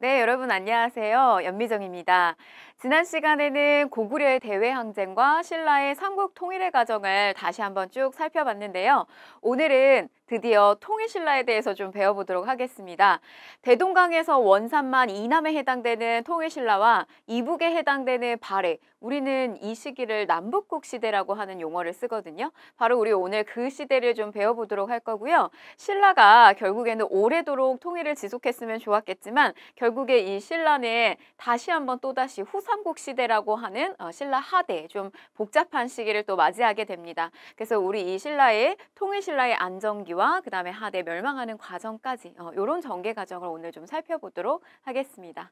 네, 여러분 안녕하세요. 연미정입니다. 지난 시간에는 고구려의 대외항쟁과 신라의 삼국 통일의 과정을 다시 한번 쭉 살펴봤는데요. 오늘은 드디어 통일신라에 대해서 좀 배워보도록 하겠습니다. 대동강에서 원산만 이남에 해당되는 통일신라와 이북에 해당되는 발해 우리는 이 시기를 남북국 시대라고 하는 용어를 쓰거든요. 바로 우리 오늘 그 시대를 좀 배워보도록 할 거고요. 신라가 결국에는 오래도록 통일을 지속했으면 좋았겠지만 결국에 이 신라는 다시 한번 또다시 후삼국 시대라고 하는 어, 신라 하대 좀 복잡한 시기를 또 맞이하게 됩니다. 그래서 우리 이 신라의 통일신라의 안정기와 위기와 그다음에 하대 멸망하는 과정까지 어, 이런 전개 과정을 오늘 좀 살펴보도록 하겠습니다.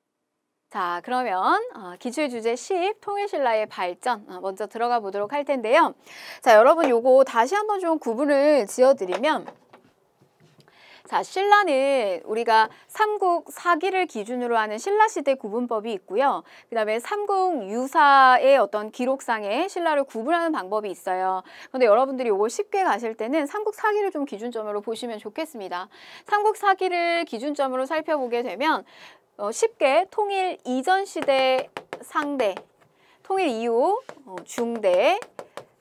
자, 그러면 어, 기출 주제 10 통일신라의 발전 어, 먼저 들어가 보도록 할 텐데요. 자, 여러분 요거 다시 한번 좀 구분을 지어드리면 자, 신라는 우리가 삼국 사기를 기준으로 하는 신라시대 구분법이 있고요. 그 다음에 삼국 유사의 어떤 기록상에 신라를 구분하는 방법이 있어요. 그런데 여러분들이 이걸 쉽게 가실 때는 삼국 사기를 좀 기준점으로 보시면 좋겠습니다. 삼국 사기를 기준점으로 살펴보게 되면 어, 쉽게 통일 이전 시대 상대, 통일 이후 어, 중대,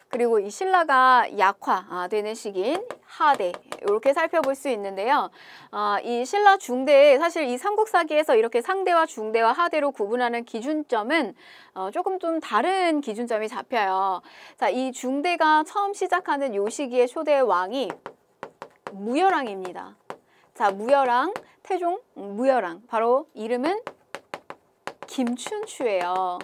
그리고 이 신라가 약화되는 아, 시기인 하대 이렇게 살펴볼 수 있는데요. 어, 이 신라 중대에 사실 이 삼국사기에서 이렇게 상대와 중대와 하대로 구분하는 기준점은 어, 조금 좀 다른 기준점이 잡혀요. 자, 이 중대가 처음 시작하는 요 시기의 초대 왕이 무열왕입니다. 자, 무열왕, 태종 무열왕. 바로 이름은 김춘추예요.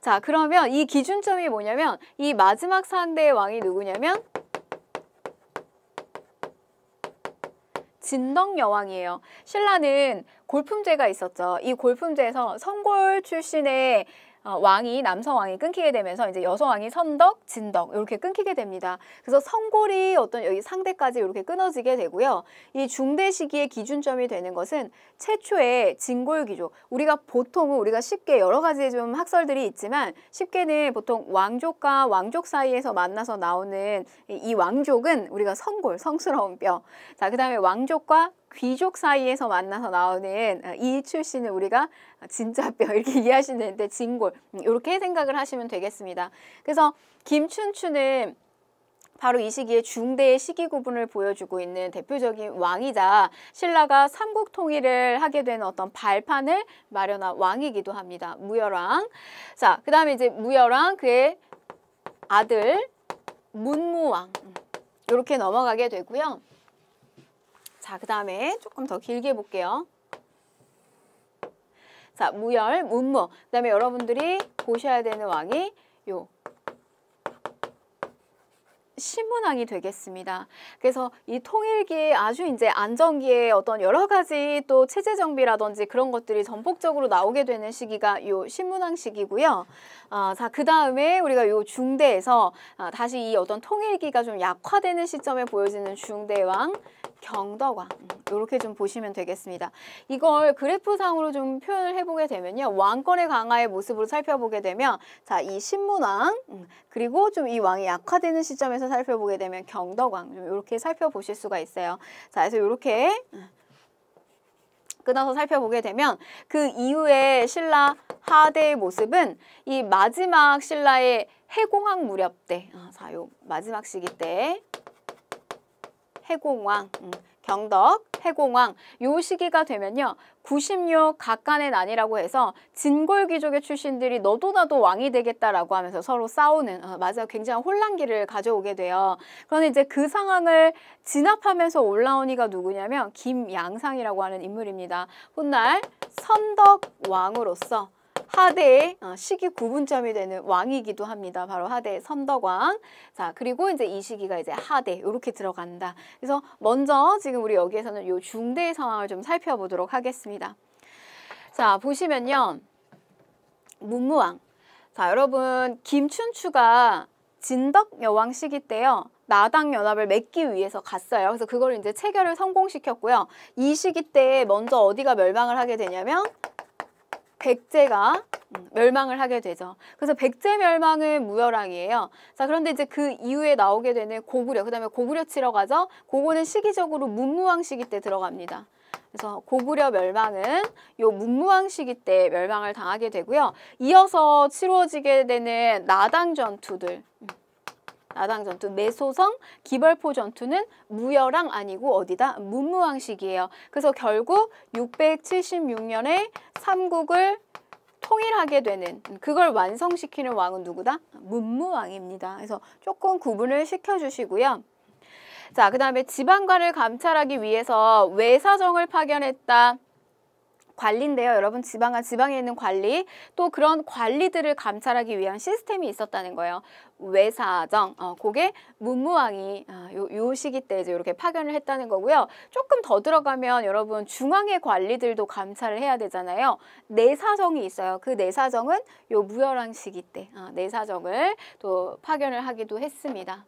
자, 그러면 이 기준점이 뭐냐면 이 마지막 상대의 왕이 누구냐면 진덕 여왕이에요. 신라는 골품제가 있었죠. 이 골품제에서 성골 출신의 어, 왕이 남성 왕이 끊기게 되면서 이제 여성 왕이 선덕, 진덕 이렇게 끊기게 됩니다. 그래서 성골이 어떤 여기 상대까지 이렇게 끊어지게 되고요. 이 중대 시기의 기준점이 되는 것은 최초의 진골기조. 우리가 보통은 우리가 쉽게 여러 가지 좀 학설들이 있지만 쉽게는 보통 왕족과 왕족 사이에서 만나서 나오는 이 왕족은 우리가 성골, 성스러운 뼈. 자, 그다음에 왕족과 귀족 사이에서 만나서 나오는 어, 이 출신을 우리가 진짜 뼈 이렇게 이해하시는데 진골 이렇게 음, 생각을 하시면 되겠습니다. 그래서 김춘추는 바로 이 시기에 중대의 시기 구분을 보여주고 있는 대표적인 왕이자 신라가 삼국 통일을 하게 된 어떤 발판을 마련한 왕이기도 합니다. 무열왕. 자, 그 다음에 이제 무열왕 그의 아들 문무왕. 이렇게 음, 넘어가게 되고요. 자, 그 다음에 조금 더 길게 볼게요. 자, 무열, 문무. 그 다음에 여러분들이 보셔야 되는 왕이 요 신문왕이 되겠습니다. 그래서 이 통일기에 아주 이제 안정기에 어떤 여러 가지 또 체제 정비라든지 그런 것들이 전폭적으로 나오게 되는 시기가 요 신문왕 시기고요. 아, 자, 그 다음에 우리가 요 중대에서 아, 다시 이 어떤 통일기가 좀 약화되는 시점에 보여지는 중대왕, 경덕왕 이렇게 음, 좀 보시면 되겠습니다. 이걸 그래프상으로 좀 표현을 해보게 되면요. 왕권의 강화의 모습으로 살펴보게 되면 자, 이 신문왕 음, 그리고 좀 이 왕이 약화되는 시점에서 살펴보게 되면 경덕왕 좀 이렇게 살펴보실 수가 있어요. 자, 그래서 이렇게 음, 끊어서 살펴보게 되면 그 이후에 신라 하대의 모습은 이 마지막 신라의 해공항 무렵 때, 아, 자, 요 마지막 시기 때 해공왕, 음, 경덕, 해공왕 요 시기가 되면요. 96 각간의 난이라고 해서 진골귀족의 출신들이 너도 나도 왕이 되겠다라고 하면서 서로 싸우는 어, 맞아요. 굉장히 혼란기를 가져오게 돼요. 그런데 이제 그 상황을 진압하면서 올라오니가 누구냐면 김양상이라고 하는 인물입니다. 훗날 선덕왕으로서 하대의 어, 시기 구분점이 되는 왕이기도 합니다. 바로 하대 의 선덕왕. 자, 그리고 이제 이 시기가 이제 하대 이렇게 들어간다. 그래서 먼저 지금 우리 여기에서는 요 중대의 상황을 좀 살펴보도록 하겠습니다. 자, 보시면요. 문무왕. 자, 여러분 김춘추가 진덕 여왕 시기 때요. 나당 연합을 맺기 위해서 갔어요. 그래서 그걸 이제 체결을 성공시켰고요. 이 시기 때 먼저 어디가 멸망을 하게 되냐면 백제가 멸망을 하게 되죠. 그래서 백제 멸망은 무열왕이에요. 자, 그런데 이제 그 이후에 나오게 되는 고구려, 그 다음에 고구려 치러 가죠. 고거는 시기적으로 문무왕 시기 때 들어갑니다. 그래서 고구려 멸망은 요 문무왕 시기 때 멸망을 당하게 되고요. 이어서 치루어지게 되는 나당 전투들. 음. 나당 전투, 매소성, 기벌포 전투는 무열왕 아니고 어디다? 문무왕식이에요. 그래서 결국 676년에 삼국을 통일하게 되는 음, 그걸 완성시키는 왕은 누구다? 문무왕입니다. 그래서 조금 구분을 시켜주시고요. 자, 그 다음에 지방관을 감찰하기 위해서 외사정을 파견했다. 관리인데요. 여러분 지방과 지방에 있는 관리 또 그런 관리들을 감찰하기 위한 시스템이 있었다는 거예요. 외사정 어, 그게 문무왕이 어, 요, 요 시기 때 이제 이렇게 파견을 했다는 거고요. 조금 더 들어가면 여러분 중앙의 관리들도 감찰을 해야 되잖아요. 내사정이 있어요. 그 내사정은 요 무열왕 시기 때 어, 내사정을 또 파견을 하기도 했습니다.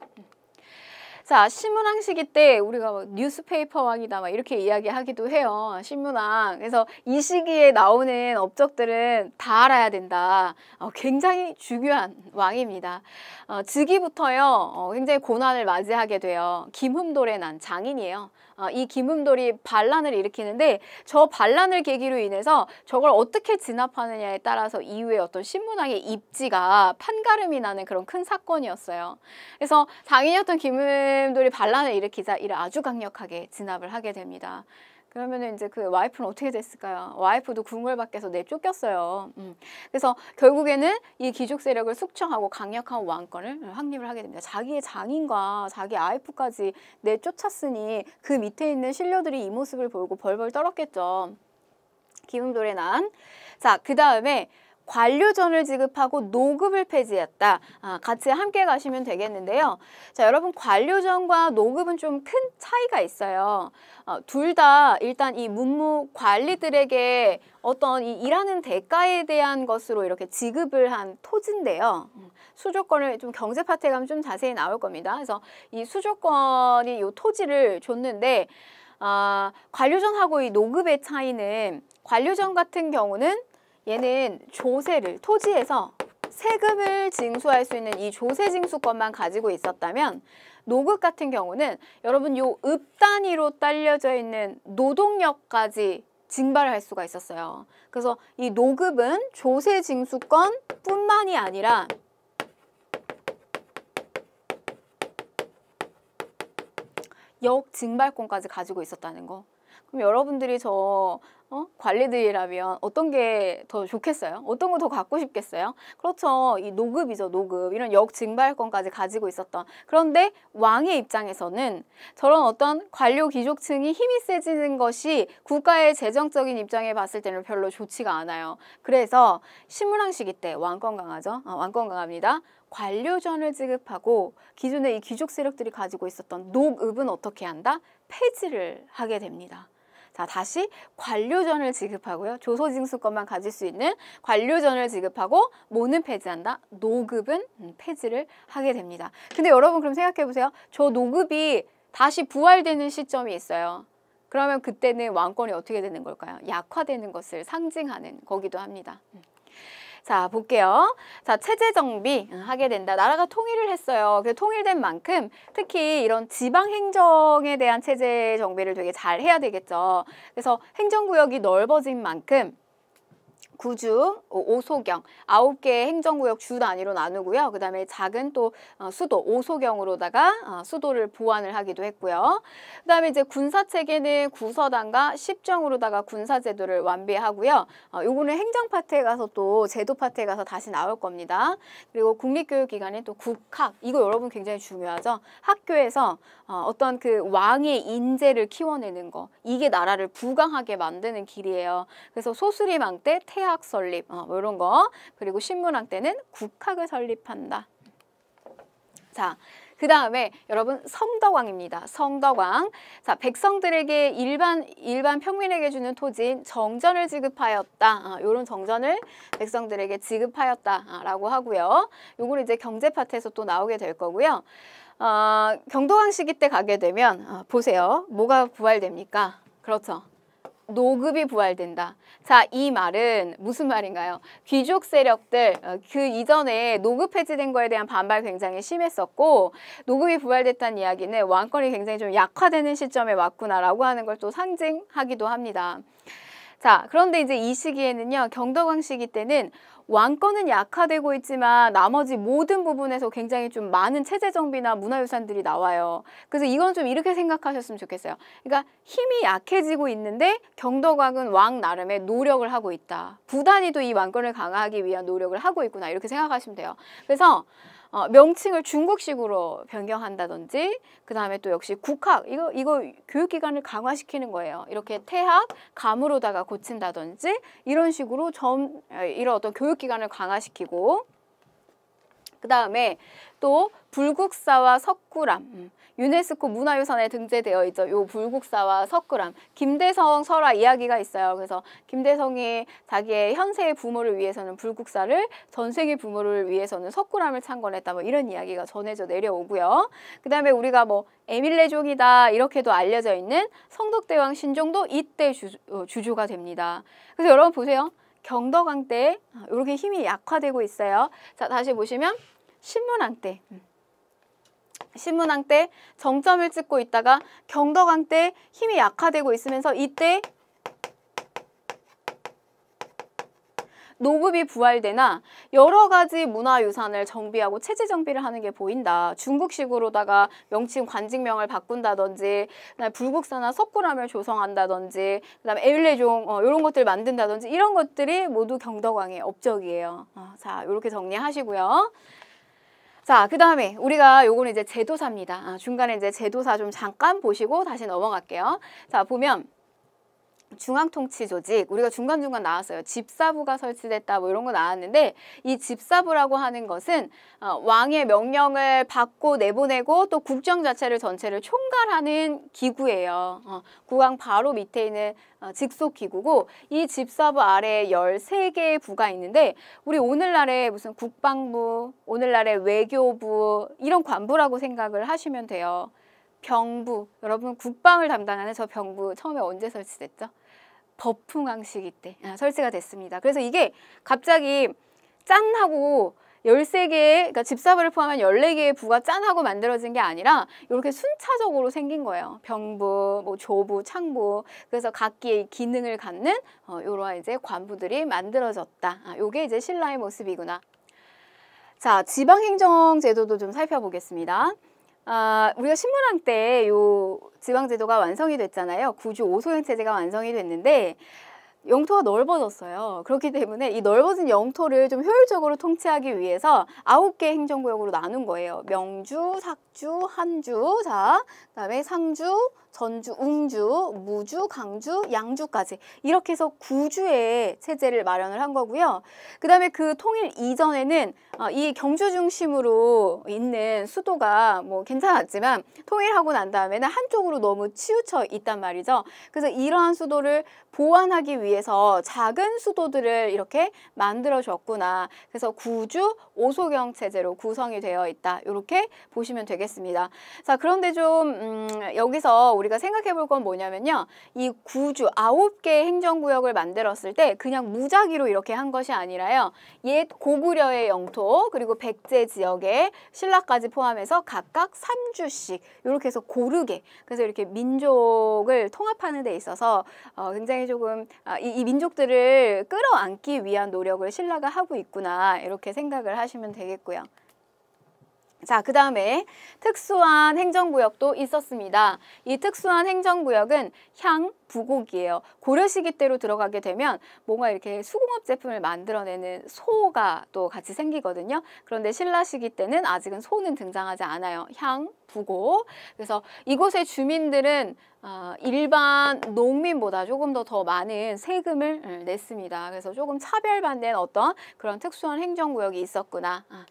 자, 신문왕 시기 때 우리가 뭐 뉴스페이퍼 왕이다 막 이렇게 이야기하기도 해요. 신문왕. 그래서 이 시기에 나오는 업적들은 다 알아야 된다. 어, 굉장히 중요한 왕입니다. 어, 즉위부터요. 어, 굉장히 고난을 맞이하게 돼요. 김흠돌의 난 장인이에요. 어, 이 김음돌이 반란을 일으키는데 저 반란을 계기로 인해서 저걸 어떻게 진압하느냐에 따라서 이후에 어떤 신문학의 입지가 판가름이 나는 그런 큰 사건이었어요. 그래서 당인이 어떤 김음돌이 반란을 일으키자 이를 아주 강력하게 진압을 하게 됩니다. 그러면은 이제 그 와이프는 어떻게 됐을까요? 와이프도 궁궐밖에서 내쫓겼어요. 음. 그래서 결국에는 이 귀족 세력을 숙청하고 강력한 왕권을 확립을 하게 됩니다. 자기의 장인과 자기 아이프까지 내쫓았으니 그 밑에 있는 신료들이 이 모습을 보고 벌벌 떨었겠죠. 기흥돌에 난. 자, 그 다음에 관료전을 지급하고 노급을 폐지했다. 아, 같이 함께 가시면 되겠는데요. 자, 여러분 관료전과 노급은 좀 큰 차이가 있어요. 어, 둘다 일단 이 문무 관리들에게 어떤 이 일하는 대가에 대한 것으로 이렇게 지급을 한 토지인데요. 음, 수조권을 좀 경제 파트에 가면 좀 자세히 나올 겁니다. 그래서 이 수조권이 이 토지를 줬는데 아, 관료전하고 이 노급의 차이는 관료전 같은 경우는 얘는 조세를 토지에서 세금을 징수할 수 있는 이 조세징수권만 가지고 있었다면 노급 같은 경우는 여러분 요 읍 단위로 딸려져 있는 노동력까지 징발할 수가 있었어요. 그래서 이 노급은 조세징수권 뿐만이 아니라 역징발권까지 가지고 있었다는 거. 그럼 여러분들이 저 어? 관리들이라면 어떤 게 더 좋겠어요? 어떤 거 더 갖고 싶겠어요? 그렇죠. 이 노급이죠, 노급. 이런 역증발권까지 가지고 있었던. 그런데 왕의 입장에서는 저런 어떤 관료 귀족층이 힘이 세지는 것이 국가의 재정적인 입장에 봤을 때는 별로 좋지가 않아요. 그래서 신문왕 시기 때 왕권 강하죠 아, 어, 왕권 강합니다 관료전을 지급하고 기존에 이 귀족 세력들이 가지고 있었던 녹읍은 어떻게 한다? 폐지를 하게 됩니다. 자, 다시 관료전을 지급하고요. 조소징수권만 가질 수 있는 관료전을 지급하고 모는 폐지한다. 노급은 음, 폐지를 하게 됩니다. 근데 여러분 그럼 생각해 보세요. 저 노급이 다시 부활되는 시점이 있어요. 그러면 그때는 왕권이 어떻게 되는 걸까요? 약화되는 것을 상징하는 거기도 합니다. 음. 자, 볼게요. 자, 체제 정비 하게 된다. 나라가 통일을 했어요. 그 통일된 만큼 특히 이런 지방 행정에 대한 체제 정비를 되게 잘 해야 되겠죠. 그래서 행정 구역이 넓어진 만큼 구중, 오소경 아홉 개의 행정구역 주 단위로 나누고요. 그 다음에 작은 또 어, 수도, 오소경으로다가 어, 수도를 보완을 하기도 했고요. 그 다음에 이제 군사체계는 구서당과 십정으로다가 군사제도를 완비하고요. 어, 요거는 행정파트에 가서 또 제도파트에 가서 다시 나올 겁니다. 그리고 국립교육기관에 또 국학, 이거 여러분 굉장히 중요하죠. 학교에서 어떤 그 왕의 인재를 키워내는 거, 이게 나라를 부강하게 만드는 길이에요. 그래서 소수림왕때 태양 사회학 설립 어, 뭐 이런 거 그리고 신문학 때는 국학을 설립한다. 자, 그 다음에 여러분 성덕왕입니다. 성덕왕. 자, 백성들에게 일반 일반 평민에게 주는 토지인 정전을 지급하였다. 아, 요런 정전을 백성들에게 지급하였다라고 아, 하고요. 요거는 이제 경제 파트에서 또 나오게 될 거고요. 어, 경도왕 시기 때 가게 되면 아, 보세요. 뭐가 부활됩니까? 그렇죠. 노급이 부활된다. 자, 이 말은 무슨 말인가요? 귀족 세력들, 어, 그 이전에 노급 폐지된 거에 대한 반발 굉장히 심했었고, 노급이 부활됐다는 이야기는 왕권이 굉장히 좀 약화되는 시점에 왔구나라고 하는 걸 또 상징하기도 합니다. 자, 그런데 이제 이 시기에는요, 경덕왕 시기 때는 왕권은 약화되고 있지만 나머지 모든 부분에서 굉장히 좀 많은 체제 정비나 문화유산들이 나와요. 그래서 이건 좀 이렇게 생각하셨으면 좋겠어요. 그러니까 힘이 약해지고 있는데 경덕왕은 왕 나름의 노력을 하고 있다. 부단히도 이 왕권을 강화하기 위한 노력을 하고 있구나 이렇게 생각하시면 돼요. 그래서 어, 명칭을 중국식으로 변경한다든지 그 다음에 또 역시 국학 이거 이거 교육기관을 강화시키는 거예요. 이렇게 태학 감으로다가 고친다든지 이런 식으로 점 어, 이런 어떤 교육기관을 강화시키고 그 다음에 또 불국사와 석굴암 음, 유네스코 문화유산에 등재되어 있죠. 요 불국사와 석굴암, 김대성 설화 이야기가 있어요. 그래서 김대성이 자기의 현세의 부모를 위해서는 불국사를, 전생의 부모를 위해서는 석굴암을 창건했다. 뭐 이런 이야기가 전해져 내려오고요. 그 다음에 우리가 뭐 에밀레족이다 이렇게도 알려져 있는 성덕대왕 신종도 이때 주, 어, 주조가 됩니다. 그래서 여러분 보세요. 경덕왕 때 이렇게 힘이 약화되고 있어요. 자 다시 보시면 신문왕 때 음. 신문왕때 정점을 찍고 있다가 경덕왕때 힘이 약화되고 있으면서 이때 노급이 부활되나 여러 가지 문화유산을 정비하고 체제 정비를 하는 게 보인다. 중국식으로다가 명칭 관직명을 바꾼다든지 그다음에 불국사나 석굴암을 조성한다든지 그다음에 에일레종 어, 이런 것들 만든다든지 이런 것들이 모두 경덕왕의 업적이에요. 어, 자 이렇게 정리하시고요. 자, 그 다음에 우리가 요거는 이제 제도사입니다. 아, 중간에 이제 제도사 좀 잠깐 보시고 다시 넘어갈게요. 자, 보면 중앙통치조직 우리가 중간중간 나왔어요. 집사부가 설치됐다 뭐 이런 거 나왔는데 이 집사부라고 하는 것은 어, 왕의 명령을 받고 내보내고 또 국정 자체를 전체를 총괄하는 기구예요. 어, 국왕 바로 밑에 있는 어, 직속 기구고 이 집사부 아래에 열세 개의 부가 있는데 우리 오늘날에 무슨 국방부, 오늘날에 외교부 이런 관부라고 생각을 하시면 돼요. 병부, 여러분 국방을 담당하는 저 병부 처음에 언제 설치됐죠? 법풍왕 시기 때 아, 설치가 됐습니다. 그래서 이게 갑자기 짠 하고 13개의, 그러니까 집사부를 포함한 14개의 부가 짠하고 만들어진 게 아니라 이렇게 순차적으로 생긴 거예요. 병부, 뭐 조부, 창부. 그래서 각기의 기능을 갖는 어, 이러한 이제 관부들이 만들어졌다. 아, 요게 이제 신라의 모습이구나. 자, 지방행정제도도 좀 살펴보겠습니다. 아, 우리가 신문왕 때 요 지방제도가 완성이 됐잖아요. 구주 오소형 체제가 완성이 됐는데 영토가 넓어졌어요. 그렇기 때문에 이 넓어진 영토를 좀 효율적으로 통치하기 위해서 아홉 개 행정구역으로 나눈 거예요. 명주, 삭주, 한주, 자, 그다음에 상주, 전주, 웅주, 무주, 강주, 양주까지 이렇게 해서 9주의 체제를 마련을 한 거고요. 그다음에 그 통일 이전에는 어, 이 경주 중심으로 있는 수도가 뭐 괜찮았지만 통일하고 난 다음에는 한쪽으로 너무 치우쳐 있단 말이죠. 그래서 이러한 수도를 보완하기 위해서 작은 수도들을 이렇게 만들어줬구나. 그래서 구주 오소경 체제로 구성이 되어 있다. 이렇게 보시면 되겠습니다. 자, 그런데 좀 음, 여기서 우리 우리가 생각해 볼 건 뭐냐면요. 이 구주 아홉 개의 행정구역을 만들었을 때 그냥 무작위로 이렇게 한 것이 아니라요. 옛 고구려의 영토 그리고 백제 지역에 신라까지 포함해서 각각 삼주씩 이렇게 해서 고르게 그래서 이렇게 민족을 통합하는 데 있어서 어, 굉장히 조금 아, 이, 이 민족들을 끌어안기 위한 노력을 신라가 하고 있구나 이렇게 생각을 하시면 되겠고요. 자, 그 다음에 특수한 행정구역도 있었습니다. 이 특수한 행정구역은 향, 부곡이에요. 고려시기 때로 들어가게 되면 뭔가 이렇게 수공업 제품을 만들어내는 소가 또 같이 생기거든요. 그런데 신라시기 때는 아직은 소는 등장하지 않아요. 향, 부곡. 그래서 이곳의 주민들은 어, 일반 농민보다 조금 더 더 많은 세금을 음, 냈습니다. 그래서 조금 차별받는 어떤 그런 특수한 행정구역이 있었구나. 아,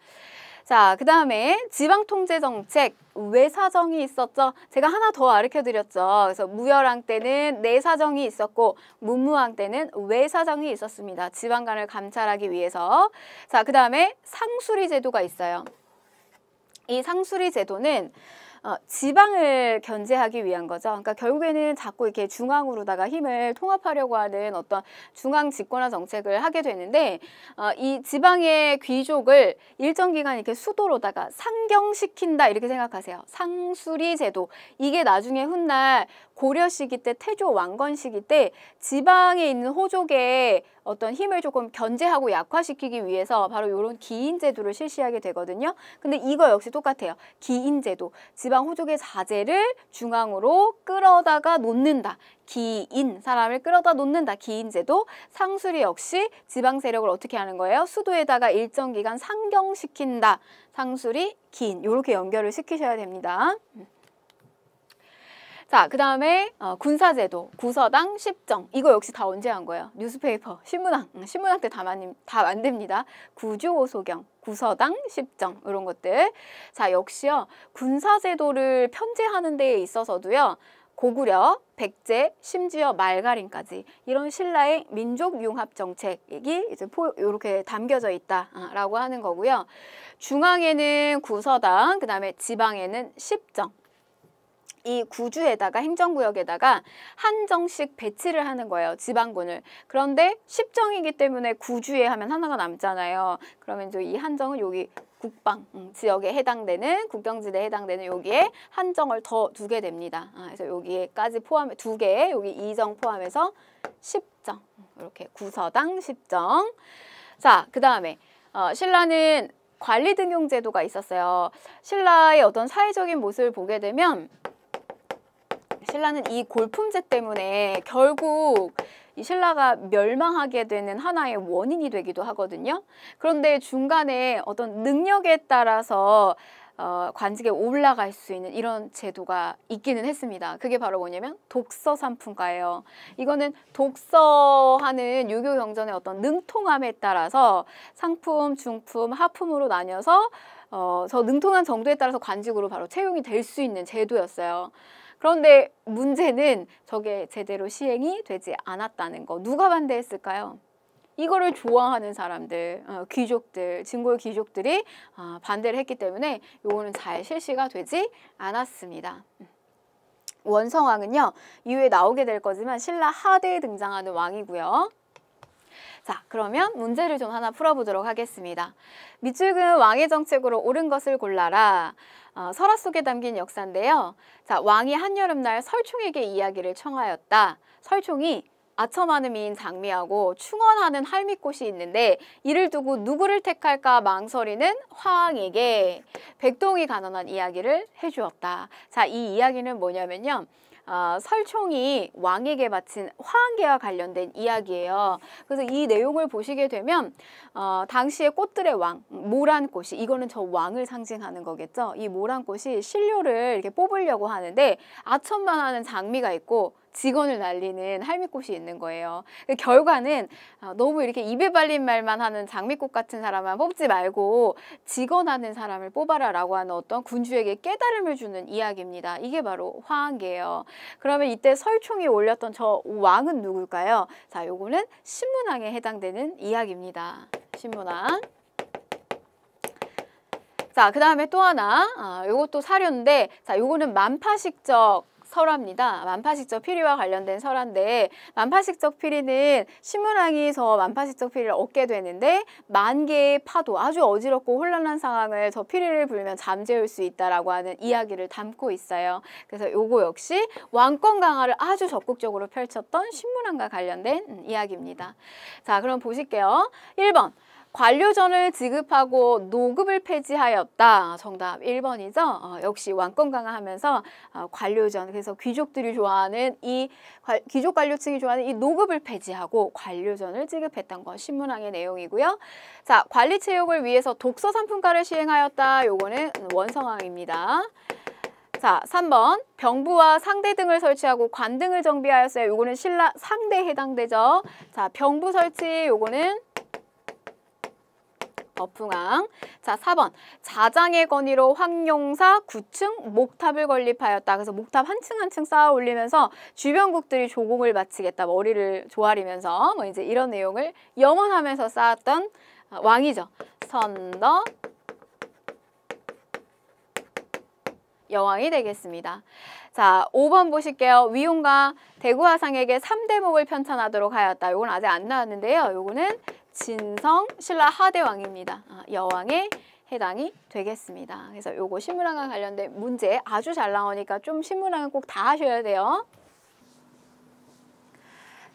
자, 그 다음에 지방통제정책, 외사정이 있었죠. 제가 하나 더 가르쳐 드렸죠 그래서 무열왕 때는 내사정이 있었고 문무왕 때는 외사정이 있었습니다. 지방관을 감찰하기 위해서. 자, 그 다음에 상수리 제도가 있어요. 이 상수리 제도는 어, 지방을 견제하기 위한 거죠. 그러니까 결국에는 자꾸 이렇게 중앙으로다가 힘을 통합하려고 하는 어떤 중앙 집권화 정책을 하게 되는데 어, 이 지방의 귀족을 일정 기간 이렇게 수도로다가 상경시킨다 이렇게 생각하세요. 상수리 제도 이게 나중에 훗날 고려 시기 때 태조 왕건 시기 때 지방에 있는 호족의 어떤 힘을 조금 견제하고 약화시키기 위해서 바로 이런 기인 제도를 실시하게 되거든요. 근데 이거 역시 똑같아요. 기인 제도. 지방 호족의 자제를 중앙으로 끌어다가 놓는다. 기인 사람을 끌어다 놓는다 기인제도 상술이 역시 지방 세력을 어떻게 하는 거예요? 수도에다가 일정 기간 상경시킨다 상술이 기인 이렇게 연결을 시키셔야 됩니다. 음. 자, 그 다음에 어, 군사제도, 구서당, 십정 이거 역시 다 언제 한 거예요? 뉴스페이퍼, 신문학, 응, 신문학 때다다 만듭니다. 구주호소경, 구서당, 십정 이런 것들 자, 역시요 군사제도를 편제하는 데에 있어서도요 고구려, 백제, 심지어 말가림까지 이런 신라의 민족 융합 정책이 이제 포, 이렇게 담겨져 있다라고 어, 하는 거고요. 중앙에는 구서당, 그다음에 지방에는 십정, 이 구주에다가 행정구역에다가 한정식 배치를 하는 거예요. 지방군을. 그런데 10정이기 때문에 구주에 하면 하나가 남잖아요. 그러면 이제 이 한정은 여기 국방 음, 지역에 해당되는 국경지대에 해당되는 여기에 한정을 더 두게 됩니다. 아, 그래서 여기에까지 포함해 두 개, 여기 이정 포함해서 10정 이렇게 구서당 10정. 자, 그 다음에 어, 신라는 관리 등용 제도가 있었어요. 신라의 어떤 사회적인 모습을 보게 되면 신라는 이 골품제 때문에 결국 이 신라가 멸망하게 되는 하나의 원인이 되기도 하거든요. 그런데 중간에 어떤 능력에 따라서 어, 관직에 올라갈 수 있는 이런 제도가 있기는 했습니다. 그게 바로 뭐냐면 독서 상품가예요 이거는 독서하는 유교 경전의 어떤 능통함에 따라서 상품, 중품, 하품으로 나뉘어서 어, 저 능통한 정도에 따라서 관직으로 바로 채용이 될 수 있는 제도였어요. 그런데 문제는 저게 제대로 시행이 되지 않았다는 거. 누가 반대했을까요? 이거를 좋아하는 사람들, 어, 귀족들, 진골 귀족들이 어, 반대를 했기 때문에 요거는 잘 실시가 되지 않았습니다. 원성왕은요, 이후에 나오게 될 거지만 신라 하대에 등장하는 왕이고요. 자, 그러면 문제를 좀 하나 풀어보도록 하겠습니다. 밑줄은 왕의 정책으로 옳은 것을 골라라. 어, 설화 속에 담긴 역사인데요. 자, 왕이 한여름날 설총에게 이야기를 청하였다. 설총이 아첨하는 미인 장미하고 충원하는 할미꽃이 있는데 이를 두고 누구를 택할까 망설이는 화왕에게 백동이 가난한 이야기를 해주었다. 자, 이 이야기는 뭐냐면요. 어, 설총이 왕에게 바친 화한계와 관련된 이야기예요. 그래서 이 내용을 보시게 되면 어, 당시의 꽃들의 왕, 모란 꽃이 이거는 저 왕을 상징하는 거겠죠. 이 모란 꽃이 신료를 이렇게 뽑으려고 하는데 아첨만 하는 장미가 있고 직원을 날리는 할미꽃이 있는 거예요. 그 결과는 아, 너무 이렇게 입에 발린 말만 하는 장미꽃 같은 사람만 뽑지 말고 직원하는 사람을 뽑아라라고 하는 어떤 군주에게 깨달음을 주는 이야기입니다. 이게 바로 화한계예요. 그러면 이때 설총이 올렸던 저 왕은 누굴까요? 자, 요거는 신문왕에 해당되는 이야기입니다. 신문왕. 자, 그 다음에 또 하나, 아, 요것도 사료인데, 자, 요거는 만파식적 설화입니다. 만파식적 피리와 관련된 설화인데 만파식적 피리는 신문왕에서 만파식적 피리를 얻게 되는데 만 개의 파도 아주 어지럽고 혼란한 상황을 저 피리를 불면 잠재울 수 있다라고 하는 이야기를 담고 있어요. 그래서 요거 역시 왕권 강화를 아주 적극적으로 펼쳤던 신문왕과 관련된 음, 이야기입니다. 자 그럼 보실게요. 1번 관료전을 지급하고 노급을 폐지하였다. 정답 1번이죠. 어, 역시 왕권 강화하면서 어, 관료전 그래서 귀족들이 좋아하는 이 관, 귀족 관료층이 좋아하는 이 노급을 폐지하고 관료전을 지급했던 건 신문왕의 내용이고요. 자 관리 체육을 위해서 독서 상품가를 시행하였다. 요거는 원성왕입니다. 자, 3번 병부와 상대 등을 설치하고 관등을 정비하였어요. 요거는 신라 상대에 해당되죠. 자, 병부 설치 요거는 어풍왕 자, 4번. 자장의 건의로 황룡사 9층 목탑을 건립하였다. 그래서 목탑 한층 한 층 쌓아 올리면서 주변국들이 조공을 바치겠다. 머리를 조아리면서 뭐 이제 이런 내용을 염원하면서 쌓았던 아, 왕이죠. 선덕 여왕이 되겠습니다. 자, 5번 보실게요. 위용과 대구화상에게 3대목을 편찬하도록 하였다. 이건 아직 안 나왔는데요. 이거는 진성 신라 하대왕입니다. 아, 여왕에 해당이 되겠습니다. 그래서 요거 신문왕과 관련된 문제 아주 잘 나오니까 좀 신문왕은 꼭 다 하셔야 돼요.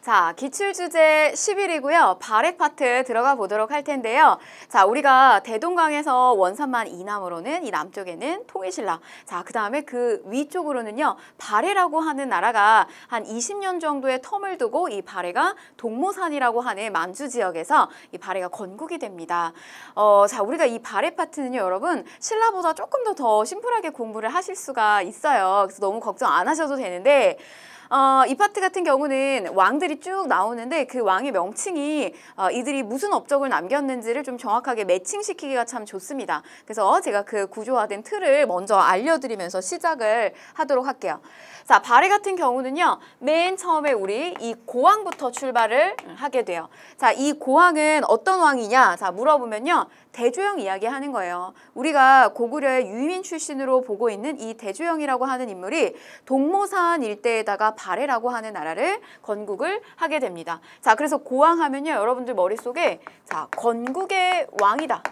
자, 기출 주제 10일이고요. 발의 파트 들어가 보도록 할 텐데요. 자, 우리가 대동강에서 원산만 이남으로는 이 남쪽에는 통일신라. 자, 그다음에 그 위쪽으로는요. 발해라고 하는 나라가 한 20년 정도의 텀을 두고 이 발해가 동모산이라고 하는 만주 지역에서 이 발해가 건국이 됩니다. 어, 자, 우리가 이 발해 파트는요, 여러분. 신라보다 조금 더 더 심플하게 공부를 하실 수가 있어요. 그래서 너무 걱정 안 하셔도 되는데 어, 이 파트 같은 경우는 왕들이 쭉 나오는데 그 왕의 명칭이 어, 이들이 무슨 업적을 남겼는지를 좀 정확하게 매칭시키기가 참 좋습니다. 그래서 제가 그 구조화된 틀을 먼저 알려드리면서 시작을 하도록 할게요. 자, 발리 같은 경우는요. 맨 처음에 우리 이고왕부터 출발을 하게 돼요. 자, 이고왕은 어떤 왕이냐? 자, 물어보면요. 대조영 이야기하는 거예요. 우리가 고구려의 유민 출신으로 보고 있는 이 대조영이라고 하는 인물이 동모산 일대에다가 발해라고 하는 나라를 건국을 하게 됩니다. 자, 그래서 고왕 하면요. 여러분들 머릿속에 자, 건국의 왕이다.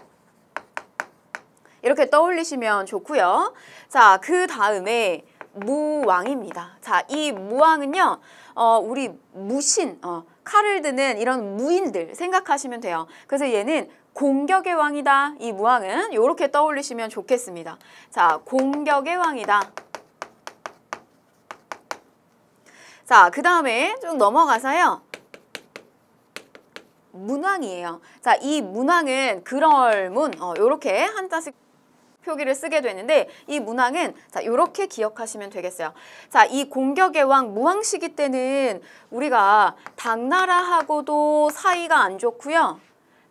이렇게 떠올리시면 좋고요. 자, 그 다음에 무왕입니다. 자, 이 무왕은요, 어, 우리 무신, 어, 칼을 드는 이런 무인들 생각하시면 돼요. 그래서 얘는 공격의 왕이다. 이 무왕은 이렇게 떠올리시면 좋겠습니다. 자, 공격의 왕이다. 자, 그 다음에 좀 넘어가서요. 문왕이에요. 자, 이 문왕은 그럴 문, 어, 요렇게 한자씩 표기를 쓰게 되는데 이 문항은 자 이렇게 기억하시면 되겠어요. 자 이 공격의 왕 무왕시기 때는 우리가 당나라하고도 사이가 안 좋고요.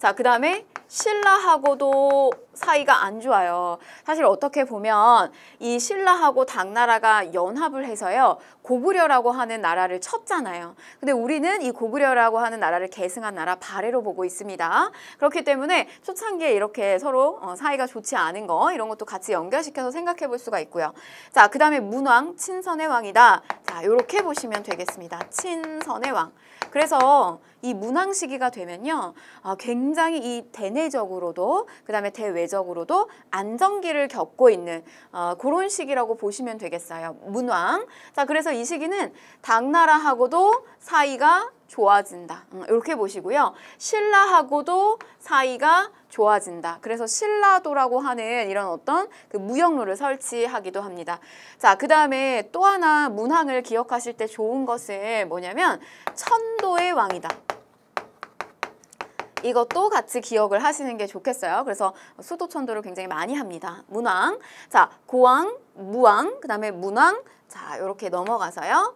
자, 그 다음에 신라하고도 사이가 안 좋아요. 사실 어떻게 보면 이 신라하고 당나라가 연합을 해서요. 고구려라고 하는 나라를 쳤잖아요. 근데 우리는 이 고구려라고 하는 나라를 계승한 나라 발해로 보고 있습니다. 그렇기 때문에 초창기에 이렇게 서로 어, 사이가 좋지 않은 거 이런 것도 같이 연결시켜서 생각해 볼 수가 있고요. 자, 그 다음에 문왕, 친선의 왕이다. 자, 이렇게 보시면 되겠습니다. 친선의 왕. 그래서 이 문항 시기가 되면요. 아, 굉장히 이 대내적으로도 그다음에 대외적으로도 안정기를 겪고 있는 어, 그런 시기라고 보시면 되겠어요. 문왕. 자, 그래서 이 시기는 당나라하고도 사이가 좋아진다. 음, 이렇게 보시고요. 신라하고도 사이가 좋아진다. 그래서 신라도라고 하는 이런 어떤 그 무역로를 설치하기도 합니다. 자, 그 다음에 또 하나 문항을 기억하실 때 좋은 것은 뭐냐면 천도의 왕이다. 이것도 같이 기억을 하시는 게 좋겠어요. 그래서 수도천도를 굉장히 많이 합니다. 문왕, 자 고왕, 무왕, 그 다음에 문왕, 자 이렇게 넘어가서요.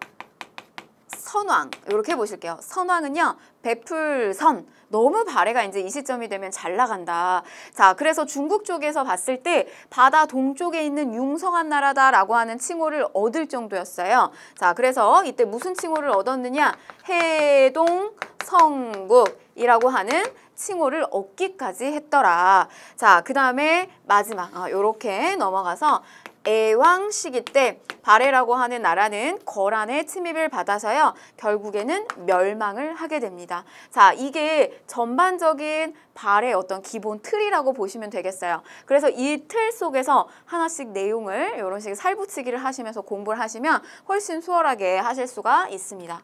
선왕 이렇게 보실게요 선왕은요. 베풀선 너무 발해가 이제 이 시점이 되면 잘 나간다. 자 그래서 중국 쪽에서 봤을 때 바다 동쪽에 있는 융성한 나라다라고 하는 칭호를 얻을 정도였어요. 자 그래서 이때 무슨 칭호를 얻었느냐 해동 성국이라고 하는 칭호를 얻기까지 했더라. 자, 그 다음에 마지막 아, 어, 이렇게 넘어가서 애왕 시기 때 바레라고 하는 나라는 거란의 침입을 받아서요. 결국에는 멸망을 하게 됩니다. 자, 이게 전반적인 발의 어떤 기본 틀이라고 보시면 되겠어요. 그래서 이 틀 속에서 하나씩 내용을 이런 식의 살붙이기를 하시면서 공부를 하시면 훨씬 수월하게 하실 수가 있습니다.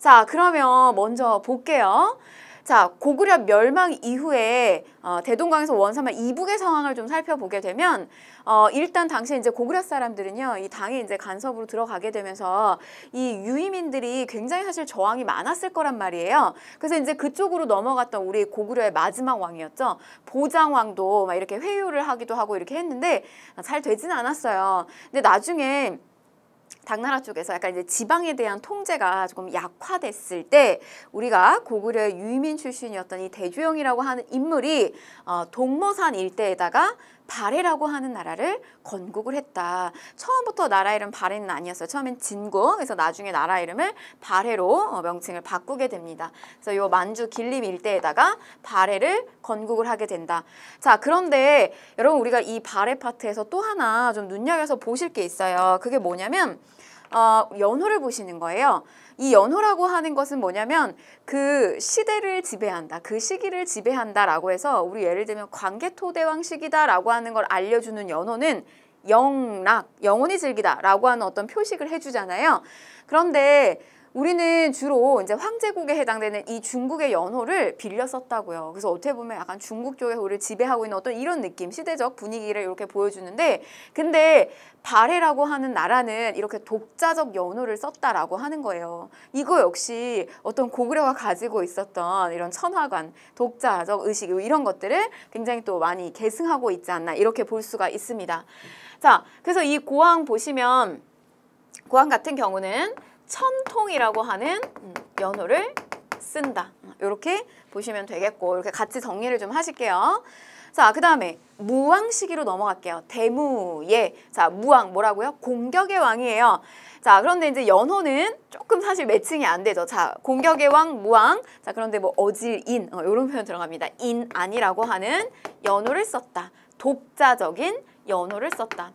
자, 그러면 먼저 볼게요. 자, 고구려 멸망 이후에 어, 대동강에서 원사만 이북의 상황을 좀 살펴보게 되면 어, 일단 당시에 이제 고구려 사람들은요. 이 당에 이제 간섭으로 들어가게 되면서 이 유이민들이 굉장히 사실 저항이 많았을 거란 말이에요. 그래서 이제 그쪽으로 넘어갔던 우리 고구려의 마지막 왕이었죠. 보장왕도 막 이렇게 회유를 하기도 하고 이렇게 했는데 잘 되지는 않았어요. 근데 나중에 당나라 쪽에서 약간 이제 지방에 대한 통제가 조금 약화됐을 때 우리가 고구려 유민 출신이었던 이대조영이라고 하는 인물이 어, 동모산 일대에다가 바레라고 하는 나라를 건국을 했다. 처음부터 나라 이름 바레는 아니었어요. 처음엔 진공, 그래서 나중에 나라 이름을 바레로 어, 명칭을 바꾸게 됩니다. 그래서 요 만주 길림 일대에다가 바레를 건국을 하게 된다. 자, 그런데 여러분 우리가 이 바레 파트에서 또 하나 좀 눈여겨서 보실 게 있어요. 그게 뭐냐면 어, 연호를 보시는 거예요. 이 연호라고 하는 것은 뭐냐면 그 시대를 지배한다. 그 시기를 지배한다라고 해서 우리 예를 들면 광개토대왕 시기다라고 하는 걸 알려주는 연호는 영락, 영혼이 즐기다라고 하는 어떤 표식을 해주잖아요. 그런데 우리는 주로 이제 황제국에 해당되는 이 중국의 연호를 빌려 썼다고요. 그래서 어떻게 보면 약간 중국 쪽에 우리를 지배하고 있는 어떤 이런 느낌, 시대적 분위기를 이렇게 보여주는데 근데 발해라고 하는 나라는 이렇게 독자적 연호를 썼다라고 하는 거예요. 이거 역시 어떤 고구려가 가지고 있었던 이런 천화관, 독자적 의식 뭐 이런 것들을 굉장히 또 많이 계승하고 있지 않나 이렇게 볼 수가 있습니다. 자, 그래서 이고왕 보시면 고왕 같은 경우는 천통이라고 하는 음, 연호를 쓴다. 이렇게 보시면 되겠고 이렇게 같이 정리를 좀 하실게요. 자, 그 다음에 무왕 시기로 넘어갈게요. 대무예. 자, 무왕 뭐라고요? 공격의 왕이에요. 자, 그런데 이제 연호는 조금 사실 매칭이 안 되죠. 자, 공격의 왕, 무왕. 자, 그런데 뭐 어질인 어, 이런 표현 들어갑니다. 인, 아니라고 하는 연호를 썼다. 독자적인 연호를 썼다.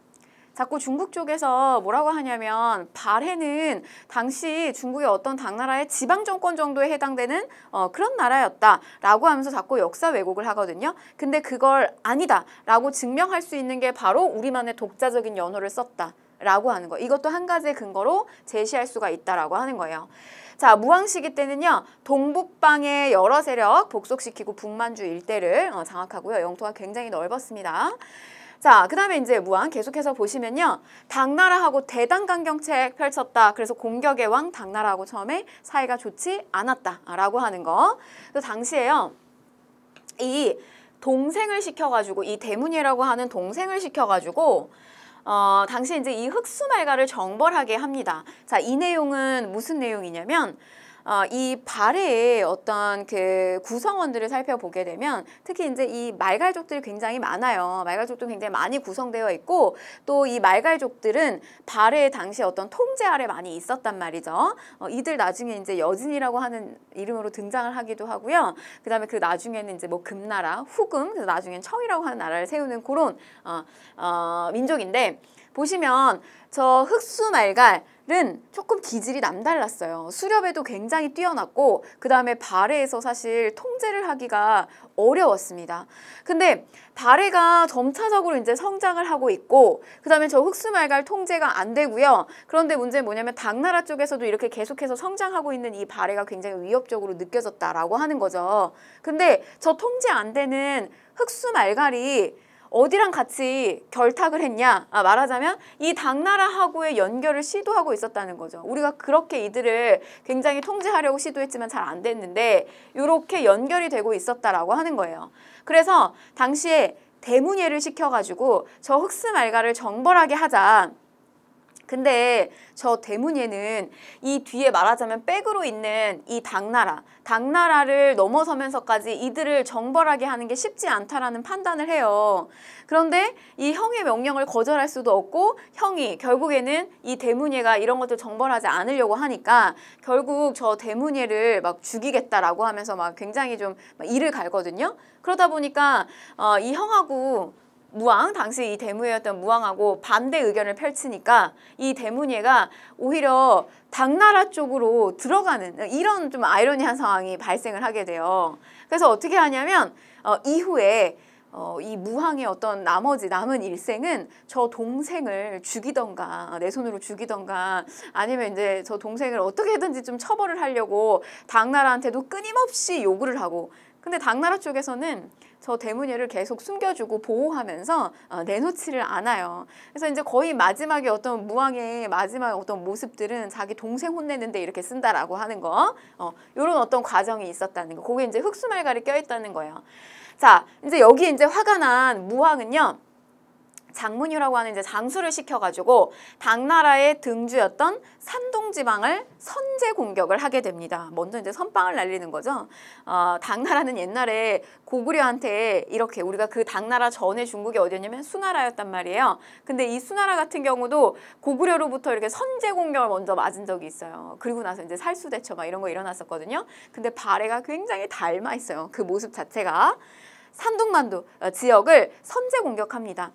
자꾸 중국 쪽에서 뭐라고 하냐면 발해는 당시 중국의 어떤 당나라의 지방정권 정도에 해당되는 어, 그런 나라였다라고 하면서 자꾸 역사 왜곡을 하거든요. 근데 그걸 아니다라고 증명할 수 있는 게 바로 우리만의 독자적인 연호를 썼다. 라고 하는 거. 이것도 한 가지의 근거로 제시할 수가 있다라고 하는 거예요. 자, 무왕시기 때는요. 동북방의 여러 세력 복속시키고 북만주 일대를 어, 장악하고요. 영토가 굉장히 넓었습니다. 자, 그 다음에 이제 무왕 계속해서 보시면요. 당나라하고 대당강경책 펼쳤다. 그래서 공격의 왕 당나라하고 처음에 사이가 좋지 않았다라고 하는 거. 그 당시에요. 이 동생을 시켜가지고 이 대문이라고 하는 동생을 시켜가지고 어, 당시 에 이제 이 흑수말가를 정벌하게 합니다. 자, 이 내용은 무슨 내용이냐면 어, 이 발의 해 어떤 그 구성원들을 살펴보게 되면 특히 이제 이 말갈족들이 굉장히 많아요. 말갈족도 굉장히 많이 구성되어 있고 또 이 말갈족들은 발의 당시 어떤 통제 아래 많이 있었단 말이죠. 어, 이들 나중에 이제 여진이라고 하는 이름으로 등장을 하기도 하고요. 그다음에 그 나중에는 이제 뭐 금나라, 후금, 그래서 나중엔 청이라고 하는 나라를 세우는 그런 어, 어, 민족인데 보시면 저 흑수 말갈 발은 조금 기질이 남달랐어요. 수렵에도 굉장히 뛰어났고 그 다음에 발해에서 사실 통제를 하기가 어려웠습니다. 근데 발해가 점차적으로 이제 성장을 하고 있고 그 다음에 저 흑수말갈 통제가 안 되고요. 그런데 문제는 뭐냐면 당나라 쪽에서도 이렇게 계속해서 성장하고 있는 이 발해가 굉장히 위협적으로 느껴졌다라고 하는 거죠. 근데 저 통제 안 되는 흑수말갈이 어디랑 같이 결탁을 했냐 아, 말하자면 이 당나라하고의 연결을 시도하고 있었다는 거죠. 우리가 그렇게 이들을 굉장히 통제하려고 시도했지만 잘 안 됐는데 이렇게 연결이 되고 있었다라고 하는 거예요. 그래서 당시에 대문예를 시켜가지고 저 흑스말가를 정벌하게 하자. 근데 저 대문예는 이 뒤에 말하자면 백으로 있는 이 당나라, 당나라를 넘어서면서까지 이들을 정벌하게 하는 게 쉽지 않다라는 판단을 해요. 그런데 이 형의 명령을 거절할 수도 없고 형이 결국에는 이 대문예가 이런 것들 정벌하지 않으려고 하니까 결국 저 대문예를 막 죽이겠다라고 하면서 막 굉장히 좀 일을 갈거든요. 그러다 보니까 어, 이 형하고 무왕 당시 이대무이였던 무왕하고 반대 의견을 펼치니까 이 대문예가 오히려 당나라 쪽으로 들어가는 이런 좀 아이러니한 상황이 발생을 하게 돼요. 그래서 어떻게 하냐면 어, 이후에 어, 이 무항의 어떤 나머지 남은 일생은 저 동생을 죽이던가 내 손으로 죽이던가 아니면 이제 저 동생을 어떻게든지 좀 처벌을 하려고 당나라한테도 끊임없이 요구를 하고 근데 당나라 쪽에서는 저대문열를 계속 숨겨주고 보호하면서 어, 내놓지를 않아요. 그래서 이제 거의 마지막에 어떤 무왕의 마지막 어떤 모습들은 자기 동생 혼내는데 이렇게 쓴다라고 하는 거, 어, 이런 어떤 과정이 있었다는 거. 그게 이제 흑수말갈이 껴있다는 거예요. 자, 이제 여기 이제 화가 난 무왕은요. 장문유라고 하는 이제 장수를 시켜가지고 당나라의 등주였던 산동 지방을 선제 공격을 하게 됩니다. 먼저 이제 선빵을 날리는 거죠. 어, 당나라는 옛날에 고구려한테 이렇게 우리가 그 당나라 전에 중국이 어디였냐면 수나라였단 말이에요. 근데 이 수나라 같은 경우도 고구려로부터 이렇게 선제 공격을 먼저 맞은 적이 있어요. 그리고 나서 이제 살수대처 막 이런 거 일어났었거든요. 근데 발해가 굉장히 닮아 있어요. 그 모습 자체가. 산둥만두 어, 지역을 선제 공격합니다.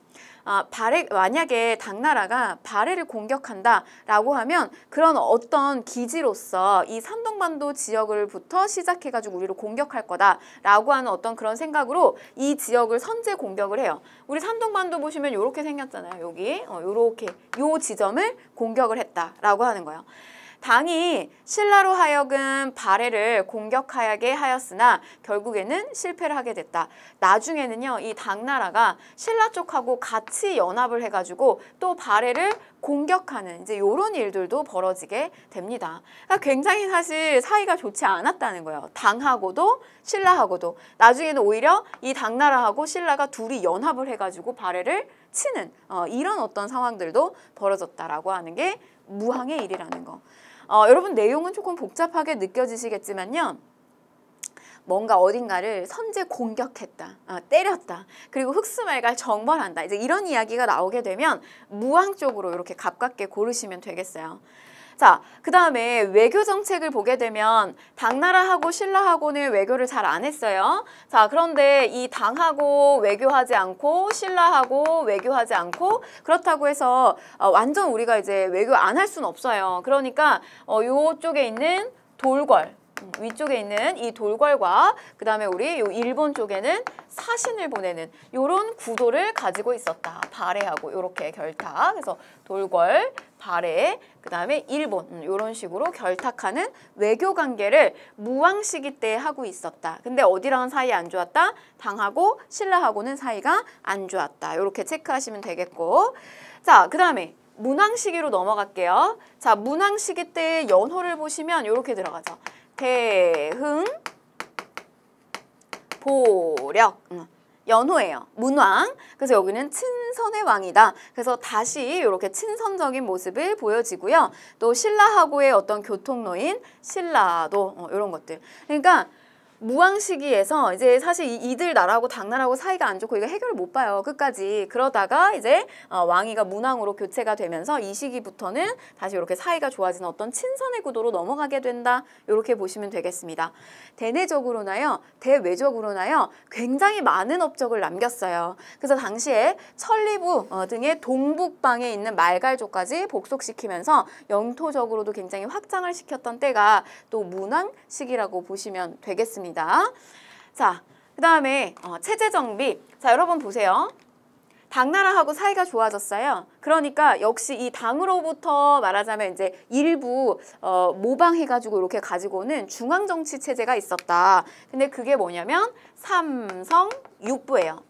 아, 발해, 만약에 당나라가 발해를 공격한다라고 하면 그런 어떤 기지로서 이 산동반도 지역을부터 시작해가지고 우리를 공격할 거다라고 하는 어떤 그런 생각으로 이 지역을 선제 공격을 해요. 우리 산동반도 보시면 이렇게 생겼잖아요. 여기 어, 요렇게 요 지점을 공격을 했다라고 하는 거예요. 당이 신라로 하여금 발해를 공격하게 하였으나 결국에는 실패를 하게 됐다. 나중에는요. 이 당나라가 신라 쪽하고 같이 연합을 해가지고 또 발해를 공격하는 이제 요런 일들도 벌어지게 됩니다. 그러니까 굉장히 사실 사이가 좋지 않았다는 거예요. 당하고도 신라하고도 나중에는 오히려 이 당나라하고 신라가 둘이 연합을 해가지고 발해를 치는 어, 이런 어떤 상황들도 벌어졌다라고 하는 게 무항의 일이라는 거. 어, 여러분 내용은 조금 복잡하게 느껴지시겠지만요. 뭔가 어딘가를 선제 공격했다, 아, 때렸다, 그리고 흑수말갈 정벌한다. 이제 이런 이야기가 나오게 되면 무항 쪽으로 이렇게 가깝게 고르시면 되겠어요. 자, 그 다음에 외교 정책을 보게 되면 당나라하고 신라하고는 외교를 잘 안 했어요. 자, 그런데 이 당하고 외교하지 않고 신라하고 외교하지 않고 그렇다고 해서 어, 완전 우리가 이제 외교 안 할 수는 없어요. 그러니까 어, 요쪽에 있는 돌궐, 음, 위쪽에 있는 이 돌궐과 그 다음에 우리 요 일본 쪽에는 사신을 보내는 요런 구도를 가지고 있었다. 발해하고 요렇게 결탁. 그래서 돌궐, 발해, 그 다음에 일본 음, 이런 식으로 결탁하는 외교 관계를 무왕시기 때 하고 있었다. 근데 어디랑은 사이 안 좋았다? 당하고 신라하고는 사이가 안 좋았다. 이렇게 체크하시면 되겠고 자, 그 다음에 문왕시기로 넘어갈게요. 자, 문왕시기 때 연호를 보시면 이렇게 들어가죠. 대흥, 보력. 음. 연호예요. 문왕. 그래서 여기는 친선의 왕이다. 그래서 다시 이렇게 친선적인 모습을 보여지고요. 또 신라하고의 어떤 교통로인 신라도 어, 이런 것들. 그러니까 무왕 시기에서 이제 사실 이들 나라하고 당나라하고 사이가 안 좋고 이거 해결을 못 봐요 끝까지 그러다가 이제 어, 왕위가 문왕으로 교체가 되면서 이 시기부터는 다시 이렇게 사이가 좋아지는 어떤 친선의 구도로 넘어가게 된다 이렇게 보시면 되겠습니다 대내적으로나요 대외적으로나요 굉장히 많은 업적을 남겼어요 그래서 당시에 천리부 어, 등의 동북방에 있는 말갈족까지 복속시키면서 영토적으로도 굉장히 확장을 시켰던 때가 또 문왕 시기라고 보시면 되겠습니다. 있습니다. 자, 그 다음에 어, 체제 정비. 자, 여러분 보세요. 당나라하고 사이가 좋아졌어요. 그러니까 역시 이 당으로부터 말하자면 이제 일부 어, 모방해가지고 이렇게 가지고는 중앙정치 체제가 있었다. 근데 그게 뭐냐면 삼성 육부예요.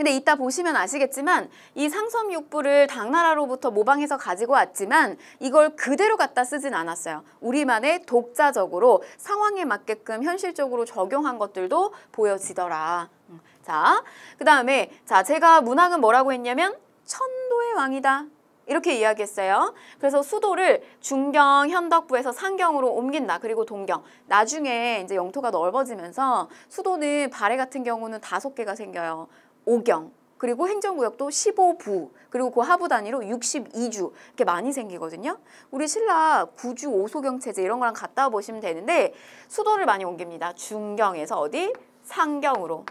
근데 이따 보시면 아시겠지만 이 상섬육부를 당나라로부터 모방해서 가지고 왔지만 이걸 그대로 갖다 쓰진 않았어요. 우리만의 독자적으로 상황에 맞게끔 현실적으로 적용한 것들도 보여지더라. 음, 자, 그 다음에 자 제가 문학은 뭐라고 했냐면 천도의 왕이다. 이렇게 이야기했어요. 그래서 수도를 중경 현덕부에서 상경으로 옮긴다. 그리고 동경. 나중에 이제 영토가 넓어지면서 수도는 발해 같은 경우는 다섯 개가 생겨요. 5경 그리고 행정구역도 15부 그리고 그 하부 단위로 62주 이렇게 많이 생기거든요. 우리 신라 9주 5소경 체제 이런 거랑 갖다 보시면 되는데 수도를 많이 옮깁니다. 중경에서 어디? 상경으로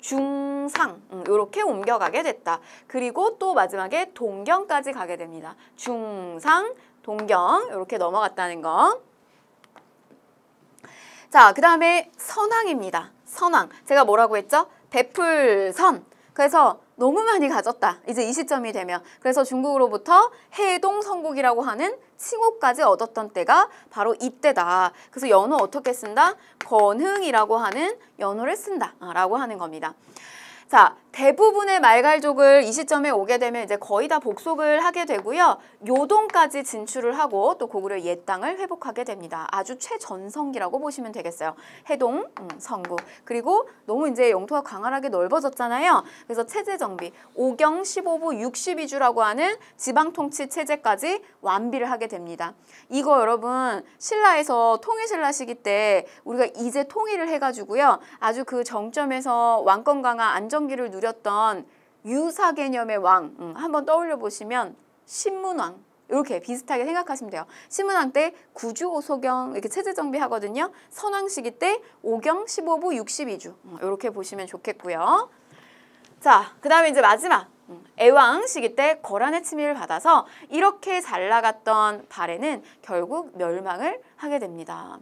중상 이렇게 음, 옮겨가게 됐다. 그리고 또 마지막에 동경까지 가게 됩니다. 중상, 동경 이렇게 넘어갔다는 거. 자, 그 다음에 선왕입니다. 선왕. 제가 뭐라고 했죠? 베풀 선 그래서 너무 많이 가졌다. 이제 이 시점이 되면. 그래서 중국으로부터 해동 선국이라고 하는 칭호까지 얻었던 때가 바로 이때다. 그래서 연호 어떻게 쓴다? 건흥이라고 하는 연호를 쓴다. 라고 하는 겁니다. 자, 대부분의 말갈족을 이 시점에 오게 되면 이제 거의 다 복속을 하게 되고요. 요동까지 진출을 하고 또 고구려 옛 땅을 회복하게 됩니다. 아주 최전성기라고 보시면 되겠어요. 해동, 음, 성구. 그리고 너무 이제 영토가 광활하게 넓어졌잖아요. 그래서 체제 정비, 오경 15부 62주라고 하는 지방통치 체제까지 완비를 하게 됩니다. 이거 여러분 신라에서 통일신라 시기 때 우리가 이제 통일을 해가지고요. 아주 그 정점에서 왕권 강화 안정 발전기를 누렸던 유사 개념의 왕 음, 한번 떠올려 보시면 신문왕 이렇게 비슷하게 생각하시면 돼요. 신문왕 때 구주 오소경 이렇게 체제 정비하거든요. 선왕 시기 때 오경 15부 62주 음, 이렇게 보시면 좋겠고요. 자, 그 다음에 이제 마지막 음, 애왕 시기 때 거란의 침입을 받아서 이렇게 잘 나갔던 발해는 결국 멸망을 하게 됩니다.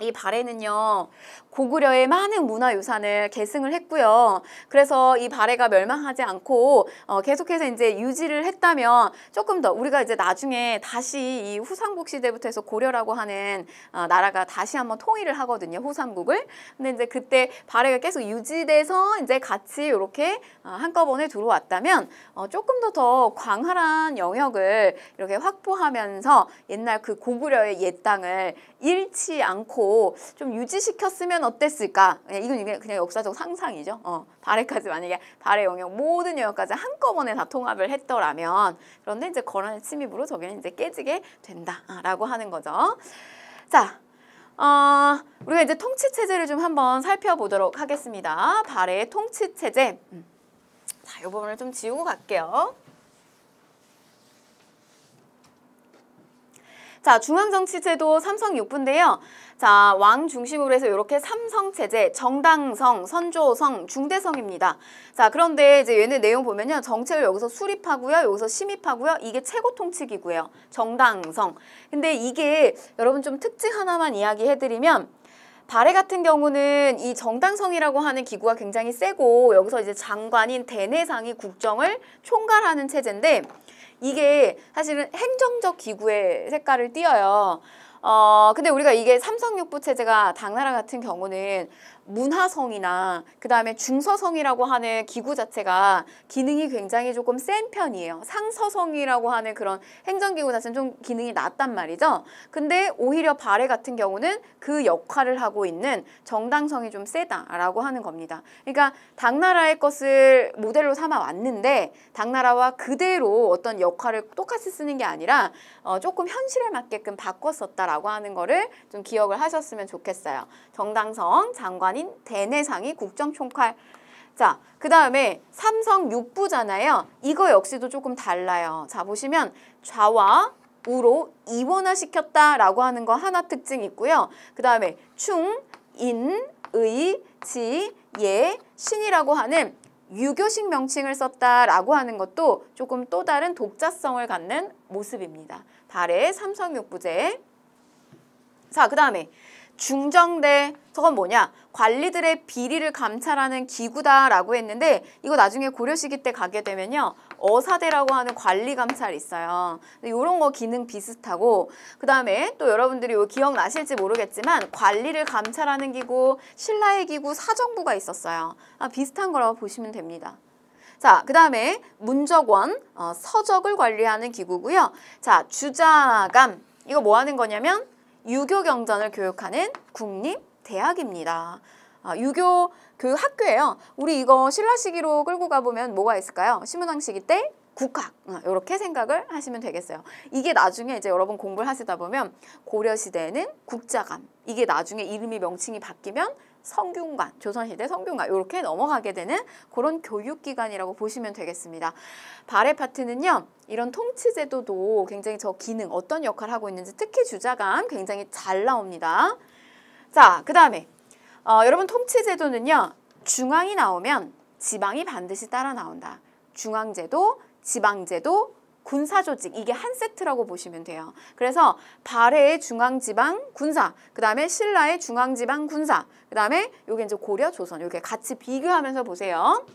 이 발해는요 고구려의 많은 문화유산을 계승을 했고요. 그래서 이 발해가 멸망하지 않고 어, 계속해서 이제 유지를 했다면 조금 더 우리가 이제 나중에 다시 이 후삼국 시대부터 해서 고려라고 하는 어, 나라가 다시 한번 통일을 하거든요. 후삼국을. 근데 이제 그때 발해가 계속 유지돼서 이제 같이 이렇게 어, 한꺼번에 들어왔다면 어, 조금 더 더 광활한 영역을 이렇게 확보하면서 옛날 그 고구려의 옛 땅을 잃지 않고 좀 유지시켰으면 과연 어땠을까? 예, 이건 이게 그냥 역사적 상상이죠. 어, 발해까지 만약에 발해 영역 모든 영역까지 한꺼번에 다 통합을 했더라면 그런데 이제 거란의 침입으로 저기는 이제 깨지게 된다라고 하는 거죠. 자, 어, 우리가 이제 통치 체제를 좀 한번 살펴보도록 하겠습니다. 발해의 통치 체제. 음. 자, 이 부분을 좀 지우고 갈게요. 자, 중앙정치제도 삼성 6부인데요. 자, 왕 중심으로 해서 이렇게 삼성 체제, 정당성, 선조성, 중대성입니다. 자, 그런데 이제 얘네 내용 보면요. 정책을 여기서 수립하고요. 여기서 심입하고요. 이게 최고 통치기구예요. 정당성. 근데 이게 여러분 좀 특징 하나만 이야기해 드리면 발해 같은 경우는 이 정당성이라고 하는 기구가 굉장히 세고 여기서 이제 장관인 대내상이 국정을 총괄하는 체제인데 이게 사실은 행정적 기구의 색깔을 띄어요. 어, 근데 우리가 이게 삼성육부 체제가 당나라 같은 경우는 문화성이나 그 다음에 중서성이라고 하는 기구 자체가 기능이 굉장히 조금 센 편이에요. 상서성이라고 하는 그런 행정기구 자체는 좀 기능이 낮단 말이죠. 근데 오히려 발해 같은 경우는 그 역할을 하고 있는 정당성이 좀 세다라고 하는 겁니다. 그러니까 당나라의 것을 모델로 삼아 왔는데 당나라와 그대로 어떤 역할을 똑같이 쓰는 게 아니라 어, 조금 현실에 맞게끔 바꿨었다라고 하는 거를 좀 기억을 하셨으면 좋겠어요. 정당성, 장관 아닌 대내상이 국정총괄 자, 그 다음에 삼성 6부잖아요. 이거 역시도 조금 달라요. 자, 보시면 좌와 우로 이원화 시켰다라고 하는 거 하나 특징 있고요. 그 다음에 충, 인, 의, 지, 예, 신이라고 하는 유교식 명칭을 썼다라고 하는 것도 조금 또 다른 독자성을 갖는 모습입니다. 달의 삼성육부제. 자, 그 다음에 중정대. 저건 뭐냐? 관리들의 비리를 감찰하는 기구다라고 했는데 이거 나중에 고려시기 때 가게 되면요. 어사대라고 하는 관리 감찰이 있어요. 이런 거 기능 비슷하고 그 다음에 또 여러분들이 기억나실지 모르겠지만 관리를 감찰하는 기구, 신라의 기구, 사정부가 있었어요. 아, 비슷한 거라고 보시면 됩니다. 자, 그 다음에 문적원, 어, 서적을 관리하는 기구고요. 자, 주자감, 이거 뭐 하는 거냐면 유교경전을 교육하는 국립 대학입니다. 아, 유교 그 학교예요. 우리 이거 신라시기로 끌고 가보면 뭐가 있을까요? 신문왕 시기 때 국학 이렇게 아, 생각을 하시면 되겠어요. 이게 나중에 이제 여러분 공부를 하시다 보면 고려시대에는 국자감 이게 나중에 이름이 명칭이 바뀌면 성균관 조선시대 성균관 이렇게 넘어가게 되는 그런 교육기관이라고 보시면 되겠습니다. 발해 파트는요. 이런 통치제도도 굉장히 저 기능 어떤 역할을 하고 있는지 특히 주자감 굉장히 잘 나옵니다. 자, 그 다음에 어, 여러분 통치제도는요. 중앙이 나오면 지방이 반드시 따라 나온다. 중앙제도, 지방제도, 군사조직 이게 한 세트라고 보시면 돼요. 그래서 발해의 중앙지방 군사, 그 다음에 신라의 중앙지방 군사, 그 다음에 요게 이제 고려 조선 이렇게 같이 비교하면서 보세요.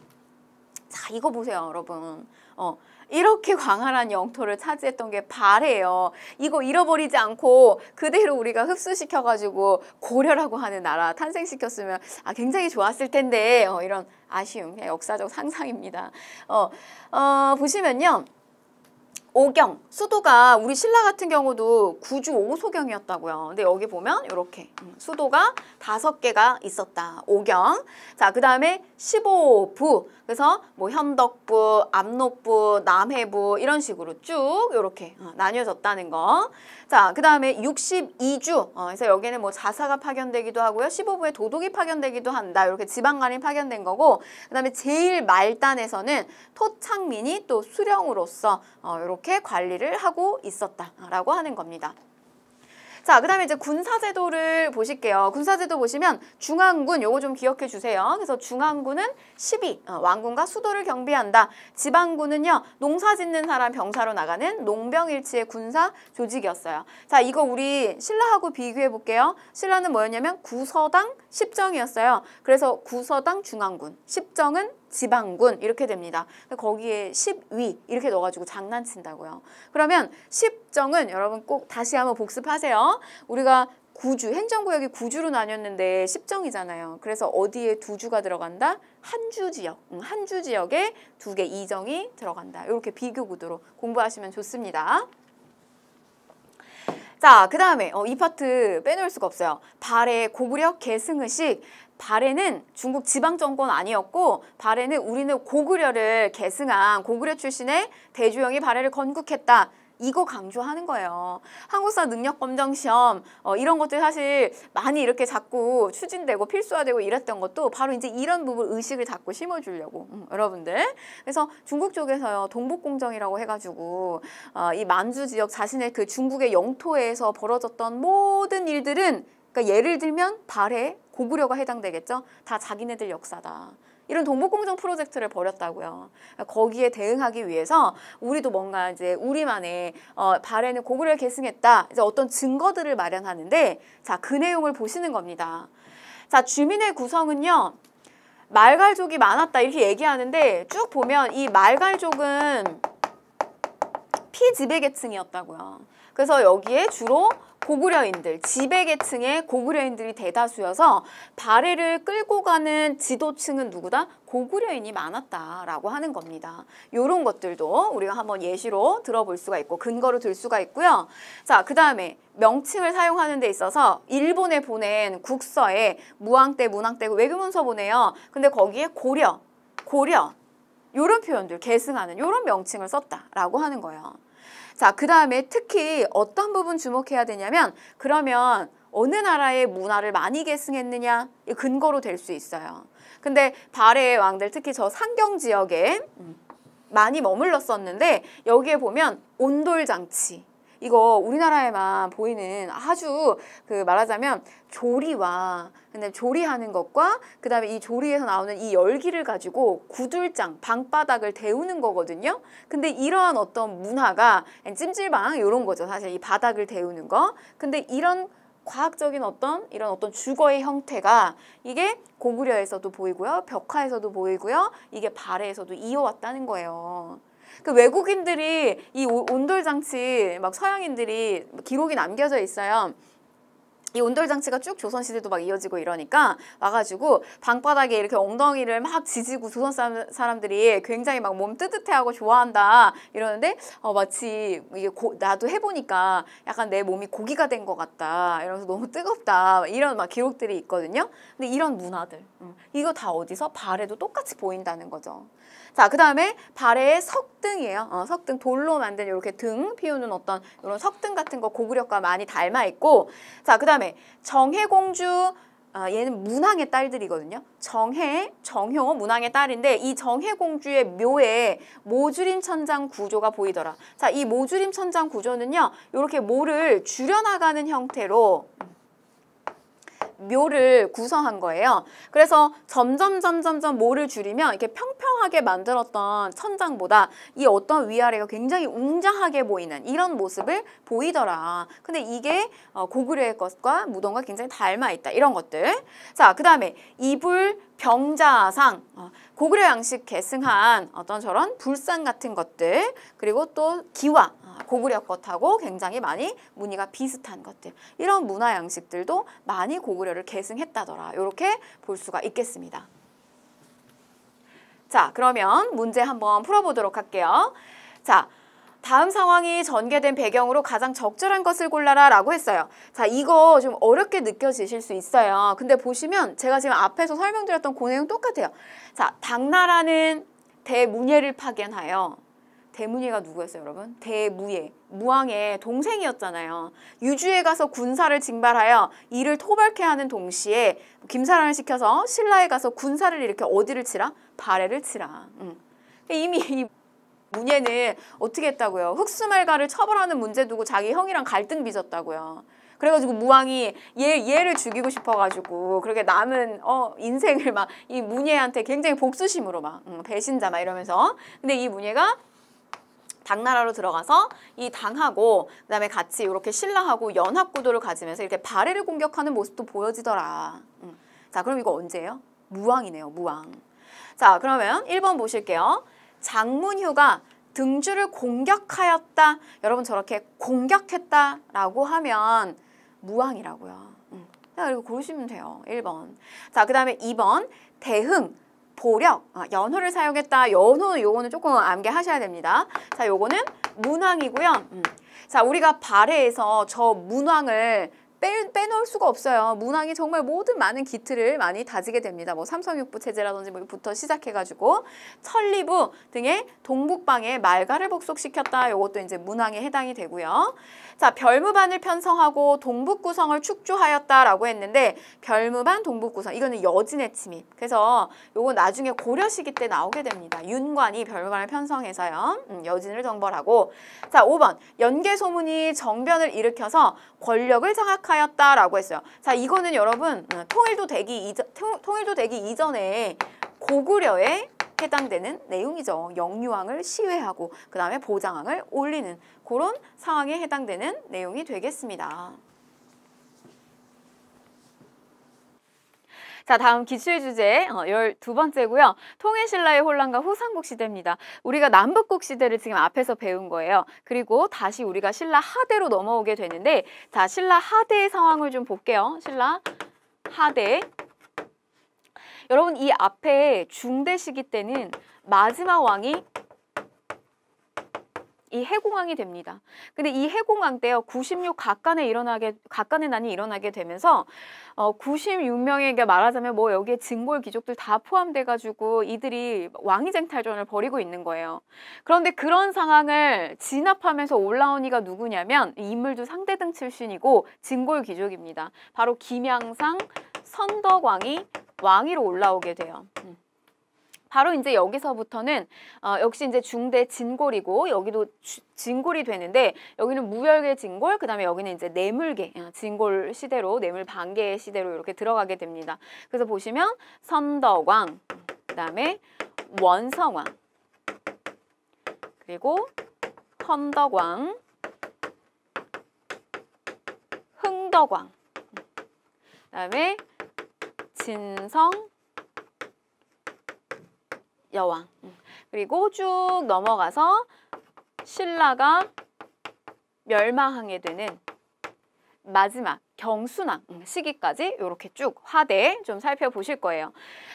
자 이거 보세요 여러분. 어 이렇게 광활한 영토를 차지했던 게 발해요. 이거 잃어버리지 않고 그대로 우리가 흡수시켜가지고 고려라고 하는 나라 탄생시켰으면 아 굉장히 좋았을 텐데 어, 이런 아쉬움, 그 역사적 상상입니다. 어, 어, 보시면요. 오경, 수도가 우리 신라 같은 경우도 구주 오소경이었다고요. 근데 여기 보면 이렇게 음, 수도가 다섯 개가 있었다. 오경. 자, 그 다음에 십오부. 그래서 뭐 현덕부, 압록부, 남해부 이런 식으로 쭉 이렇게 어, 나뉘어졌다는 거. 자, 그 다음에 62주. 어, 그래서 여기는 뭐 자사가 파견되기도 하고요. 15부에 도둑이 파견되기도 한다. 이렇게 지방간이 파견된 거고 그 다음에 제일 말단에서는 토창민이 또 수령으로서 어, 이렇게 관리를 하고 있었다라고 하는 겁니다. 자, 그다음에 이제 군사제도를 보실게요. 군사제도 보시면 중앙군 요거 좀 기억해 주세요. 그래서 중앙군은 12 어, 왕군과 수도를 경비한다. 지방군은요 농사 짓는 사람 병사로 나가는 농병일치의 군사 조직이었어요. 자, 이거 우리 신라하고 비교해 볼게요. 신라는 뭐였냐면 구서당 십정이었어요. 그래서 구서당 중앙군, 십정은 지방군 이렇게 됩니다. 거기에 10위 이렇게 넣어가지고 장난친다고요. 그러면 10정은 여러분 꼭 다시 한번 복습하세요. 우리가 구주, 행정구역이 구주로 나뉘었는데 10정이잖아요. 그래서 어디에 두 주가 들어간다? 한 주 지역, 한 주 지역에 두 개 이정이 들어간다. 이렇게 비교 구도로 공부하시면 좋습니다. 자, 그 다음에 어, 이 파트 빼놓을 수가 없어요. 발의 고구력 계승의식 발해는 중국 지방 정권 아니었고 발해는 우리는 고구려를 계승한 고구려 출신의 대주영이 발해를 건국했다. 이거 강조하는 거예요. 한국사 능력 검정 시험 어, 이런 것들 사실 많이 이렇게 자꾸 추진되고 필수화되고 이랬던 것도 바로 이제 이런 부분 의식을 자꾸 심어주려고 음, 여러분들. 그래서 중국 쪽에서요 동북공정이라고 해가지고 어, 이 만주 지역 자신의 그 중국의 영토에서 벌어졌던 모든 일들은 그러니까 예를 들면 발해 고구려가 해당되겠죠. 다 자기네들 역사다. 이런 동북공정 프로젝트를 벌였다고요. 그러니까 거기에 대응하기 위해서 우리도 뭔가 이제 우리만의 어, 발해는 고구려를 계승했다. 이제 어떤 증거들을 마련하는데 자, 그 내용을 보시는 겁니다. 자, 주민의 구성은요. 말갈족이 많았다 이렇게 얘기하는데 쭉 보면 이 말갈족은 피지배계층이었다고요. 그래서 여기에 주로 고구려인들, 지배계층의 고구려인들이 대다수여서 발해를 끌고 가는 지도층은 누구다? 고구려인이 많았다라고 하는 겁니다. 이런 것들도 우리가 한번 예시로 들어볼 수가 있고 근거로 들 수가 있고요. 자, 그 다음에 명칭을 사용하는 데 있어서 일본에 보낸 국서에 무왕때, 문왕때 외교문서 보내요. 근데 거기에 고려, 고려, 이런 표현들, 계승하는 이런 명칭을 썼다라고 하는 거예요. 자, 그 다음에 특히 어떤 부분 주목해야 되냐면 그러면 어느 나라의 문화를 많이 계승했느냐 이 근거로 될 수 있어요. 근데 발해의 왕들 특히 저 상경 지역에 음, 많이 머물렀었는데 여기에 보면 온돌 장치 이거 우리나라에만 보이는 아주 그 말하자면 조리와 근데 조리하는 것과 그다음에 이 조리에서 나오는 이 열기를 가지고 구들장 방바닥을 데우는 거거든요. 근데 이러한 어떤 문화가 찜질방 이런 거죠. 사실 이 바닥을 데우는 거. 근데 이런 과학적인 어떤 이런 어떤 주거의 형태가 이게 고구려에서도 보이고요. 벽화에서도 보이고요. 이게 발해에서도 이어왔다는 거예요. 그 외국인들이 이 온돌 장치 막 서양인들이 뭐 기록이 남겨져 있어요. 이 온돌 장치가 쭉 조선 시대도 막 이어지고 이러니까 와가지고 방바닥에 이렇게 엉덩이를 막 지지고 조선 사람, 들이 굉장히 막 몸 뜨뜻해하고 좋아한다 이러는데 어, 마치 이게 고, 나도 해보니까 약간 내 몸이 고기가 된 것 같다 이러면서 너무 뜨겁다 이런 막 기록들이 있거든요. 근데 이런 문화들 음, 이거 다 어디서 발에도 똑같이 보인다는 거죠. 자, 그 다음에 발의 석등이에요. 어, 석등 돌로 만든 이렇게 등 피우는 어떤 이런 석등 같은 거 고구려과 많이 닮아 있고 자, 그 다음에 정해공주 아, 얘는 문항의 딸들이거든요. 정해 정효, 문항의 딸인데 이정해 공주의 묘에 모주림 천장 구조가 보이더라. 자, 이 모주림 천장 구조는요. 이렇게 모를 줄여나가는 형태로 묘를 구성한 거예요. 그래서 점점 점점점 모를 줄이면 이렇게 평평하게 만들었던 천장보다 이 어떤 위아래가 굉장히 웅장하게 보이는 이런 모습을 보이더라. 근데 이게 어, 고구려의 것과 무덤과 굉장히 닮아 있다. 이런 것들. 자, 그다음에 이불 병자상, 어, 고구려 양식 계승한 어떤 저런 불상 같은 것들, 그리고 또 기와, 고구려 것하고 굉장히 많이 무늬가 비슷한 것들 이런 문화 양식들도 많이 고구려를 계승했다더라 이렇게 볼 수가 있겠습니다. 자 그러면 문제 한번 풀어보도록 할게요. 자 다음 상황이 전개된 배경으로 가장 적절한 것을 골라라 라고 했어요. 자, 이거 좀 어렵게 느껴지실 수 있어요. 근데 보시면 제가 지금 앞에서 설명드렸던 그 내용 똑같아요. 자, 당나라는 대문예를 파견하여 대문예가 누구였어요, 여러분? 대무예, 무왕의 동생이었잖아요. 유주에 가서 군사를 징발하여 이를 토벌케 하는 동시에 김사랑을 시켜서 신라에 가서 군사를 이렇게 어디를 치라? 발해를 치라. 음. 이미 이 문예는 어떻게 했다고요? 흑수말가를 처벌하는 문제 두고 자기 형이랑 갈등 빚었다고요. 그래가지고 무왕이 얘, 얘를 죽이고 싶어가지고 그렇게 남은 어 인생을 막 이 문예한테 굉장히 복수심으로 막 응, 음, 배신자 막 이러면서 근데 이 문예가 당나라로 들어가서 이 당하고 그다음에 같이 이렇게 신라하고 연합 구도를 가지면서 이렇게 발해를 공격하는 모습도 보여지더라. 음. 자, 그럼 이거 언제예요? 무왕이네요, 무왕. 자, 그러면 1번 보실게요. 장문휴가 등주를 공격하였다. 여러분 저렇게 공격했다라고 하면 무왕이라고요. 음. 그리고 고르시면 돼요. 1번. 자, 그 다음에 2번. 대흥. 보력, 아, 연호를 사용했다. 연호 요거는 조금 암기하셔야 됩니다. 자, 요거는 문왕이고요. 음. 자, 우리가 발해에서 저 문왕을 빼, 빼놓을 수가 없어요. 문항이 정말 모든 많은 기틀을 많이 다지게 됩니다. 뭐 삼성육부 체제라든지 뭐부터 시작해가지고 천리부 등의 동북방에 말가를 복속시켰다. 요것도 이제 문항에 해당이 되고요. 자, 별무반을 편성하고 동북구성을 축조하였다라고 했는데 별무반, 동북구성 이거는 여진의 침입. 그래서 요건 나중에 고려시기 때 나오게 됩니다. 윤관이 별무반을 편성해서요. 음, 여진을 정벌하고 자, 5번 연개소문이 정변을 일으켜서 권력을 장악하였다라고 했어요. 자, 이거는 여러분 음, 통일도 되기 이전 통일도 되기 이전에 고구려의 해당되는 내용이죠. 영유왕을 시회하고 그 다음에 보장왕을 올리는 그런 상황에 해당되는 내용이 되겠습니다. 자 다음 기출 주제 어, 열두 번째고요. 통일신라의 혼란과 후삼국 시대입니다. 우리가 남북국 시대를 지금 앞에서 배운 거예요. 그리고 다시 우리가 신라 하대로 넘어오게 되는데 자 신라 하대의 상황을 좀 볼게요. 신라 하대 여러분 이 앞에 중대 시기 때는 마지막 왕이 이해공왕이 됩니다. 근데 이해공왕 때요. 96 각간에 일어나게 각간의 난이 일어나게 되면서 어 96명에게 그러니까 말하자면 뭐 여기에 진골 귀족들 다 포함돼 가지고 이들이 왕위쟁탈전을 벌이고 있는 거예요. 그런데 그런 상황을 진압하면서 올라온 이가 누구냐면 인물도 상대등 출신이고 진골 귀족입니다. 바로 김양상, 선덕왕이 왕위로 올라오게 돼요. 음. 바로 이제 여기서부터는 어, 역시 이제 중대 진골이고 여기도 주, 진골이 되는데 여기는 무열계 진골 그다음에 여기는 이제 뇌물계 어, 진골 시대로 뇌물 반계 시대로 이렇게 들어가게 됩니다. 그래서 보시면 선덕왕 그다음에 원성왕 그리고 헌덕왕 흥덕왕 그다음에 진성 여왕 음. 그리고 쭉 넘어가서 신라가 멸망하게 되는 마지막 경순왕 음, 시기까지 이렇게 쭉 화대 좀 살펴보실 거예요.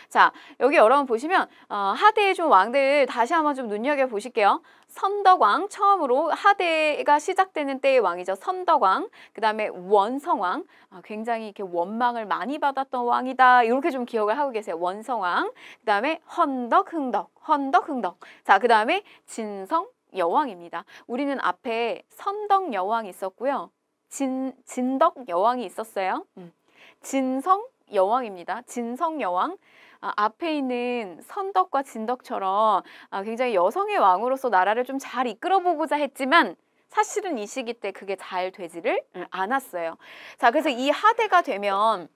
자, 여기 여러분 보시면 어, 하대의 좀 왕들 다시 한번 좀 눈여겨보실게요. 선덕왕 처음으로 하대가 시작되는 때의 왕이죠. 선덕왕, 그 다음에 원성왕, 어, 굉장히 이렇게 원망을 많이 받았던 왕이다. 이렇게 좀 기억을 하고 계세요. 원성왕, 그 다음에 헌덕, 흥덕, 헌덕, 흥덕. 자, 그 다음에 진성, 여왕입니다. 우리는 앞에 선덕 여왕이 있었고요. 진, 진덕 여왕이 있었어요. 음. 진성 여왕입니다. 진성 여왕. 아, 앞에 있는 선덕과 진덕처럼 아, 굉장히 여성의 왕으로서 나라를 좀 잘 이끌어보고자 했지만 사실은 이 시기 때 그게 잘 되지를 음. 않았어요. 자, 그래서 이 하대가 되면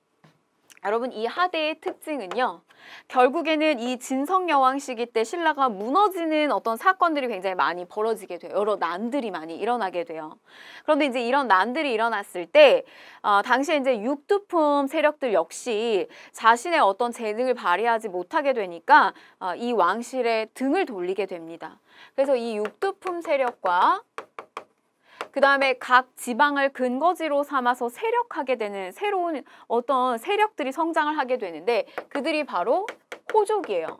여러분 이 하대의 특징은요. 결국에는 이 진성여왕 시기 때 신라가 무너지는 어떤 사건들이 굉장히 많이 벌어지게 돼요. 여러 난들이 많이 일어나게 돼요. 그런데 이제 이런 난들이 일어났을 때 어, 당시에 이제 육두품 세력들 역시 자신의 어떤 재능을 발휘하지 못하게 되니까 어, 이왕실의 등을 돌리게 됩니다. 그래서 이 육두품 세력과 그 다음에 각 지방을 근거지로 삼아서 세력하게 되는 새로운 어떤 세력들이 성장을 하게 되는데 그들이 바로 호족이에요.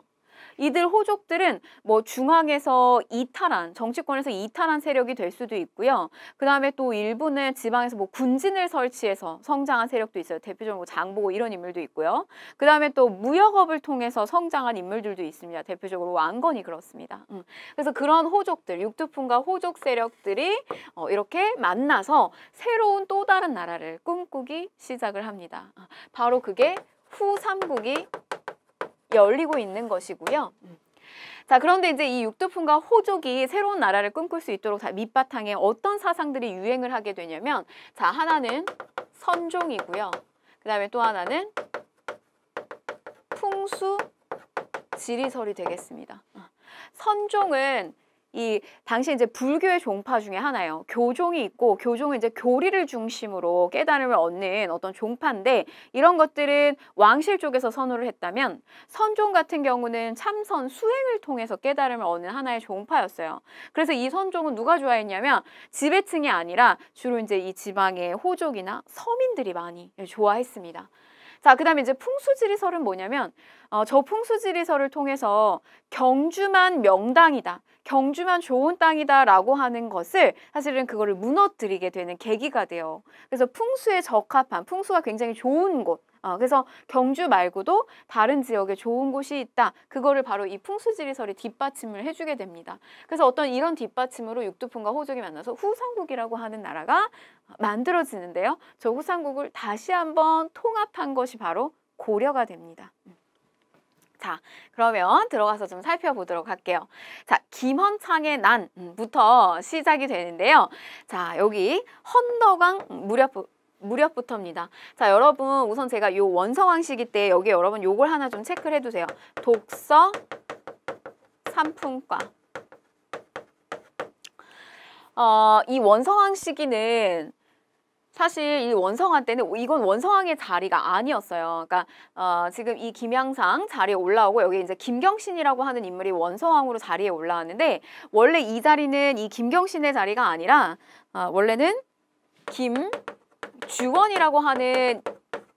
이들 호족들은 뭐 중앙에서 이탈한 정치권에서 이탈한 세력이 될 수도 있고요. 그 다음에 또 일부는 지방에서 뭐 군진을 설치해서 성장한 세력도 있어요. 대표적으로 뭐 장보고 이런 인물도 있고요. 그 다음에 또 무역업을 통해서 성장한 인물들도 있습니다. 대표적으로 왕건이 그렇습니다. 음. 그래서 그런 호족들, 육두품과 호족 세력들이 어, 이렇게 만나서 새로운 또 다른 나라를 꿈꾸기 시작을 합니다. 어, 바로 그게 후삼국이 열리고 있는 것이고요. 음. 자 그런데 이제 이 육두품과 호족이 새로운 나라를 꿈꿀 수 있도록 다 밑바탕에 어떤 사상들이 유행을 하게 되냐면 자 하나는 선종이고요. 그 다음에 또 하나는 풍수 지리설이 되겠습니다. 아. 선종은 이 당시 이제 불교의 종파 중에 하나예요. 교종이 있고 교종은 이제 교리를 중심으로 깨달음을 얻는 어떤 종파인데 이런 것들은 왕실 쪽에서 선호를 했다면 선종 같은 경우는 참선 수행을 통해서 깨달음을 얻는 하나의 종파였어요. 그래서 이 선종은 누가 좋아했냐면 지배층이 아니라 주로 이제 이 지방의 호족이나 서민들이 많이 좋아했습니다. 자, 그 다음에 이제 풍수지리설은 뭐냐면, 어, 저 풍수지리설을 통해서 경주만 명당이다. 경주면 좋은 땅이다라고 하는 것을 사실은 그거를 무너뜨리게 되는 계기가 돼요. 그래서 풍수에 적합한 풍수가 굉장히 좋은 곳 어, 그래서 경주 말고도 다른 지역에 좋은 곳이 있다. 그거를 바로 이 풍수지리설이 뒷받침을 해주게 됩니다. 그래서 어떤 이런 뒷받침으로 육두품과 호족이 만나서 후삼국이라고 하는 나라가 만들어지는데요. 저 후삼국을 다시 한번 통합한 것이 바로 고려가 됩니다. 음. 자, 그러면 들어가서 좀 살펴보도록 할게요. 자, 김헌창의 난부터 음, 시작이 되는데요. 자, 여기 헌덕왕 무렵 무렵부터입니다. 자, 여러분 우선 제가 요 원서왕시기 때 여기 여러분 요걸 하나 좀 체크를 해두세요. 독서 삼품과 어, 이 원서왕 시기는 사실 이 원성한 때는 이건 원성왕의 자리가 아니었어요. 그러니까 어, 지금 이 김양상 자리에 올라오고 여기 이제 김경신이라고 하는 인물이 원성왕으로 자리에 올라왔는데 원래 이 자리는 이 김경신의 자리가 아니라 어, 원래는 김주원이라고 하는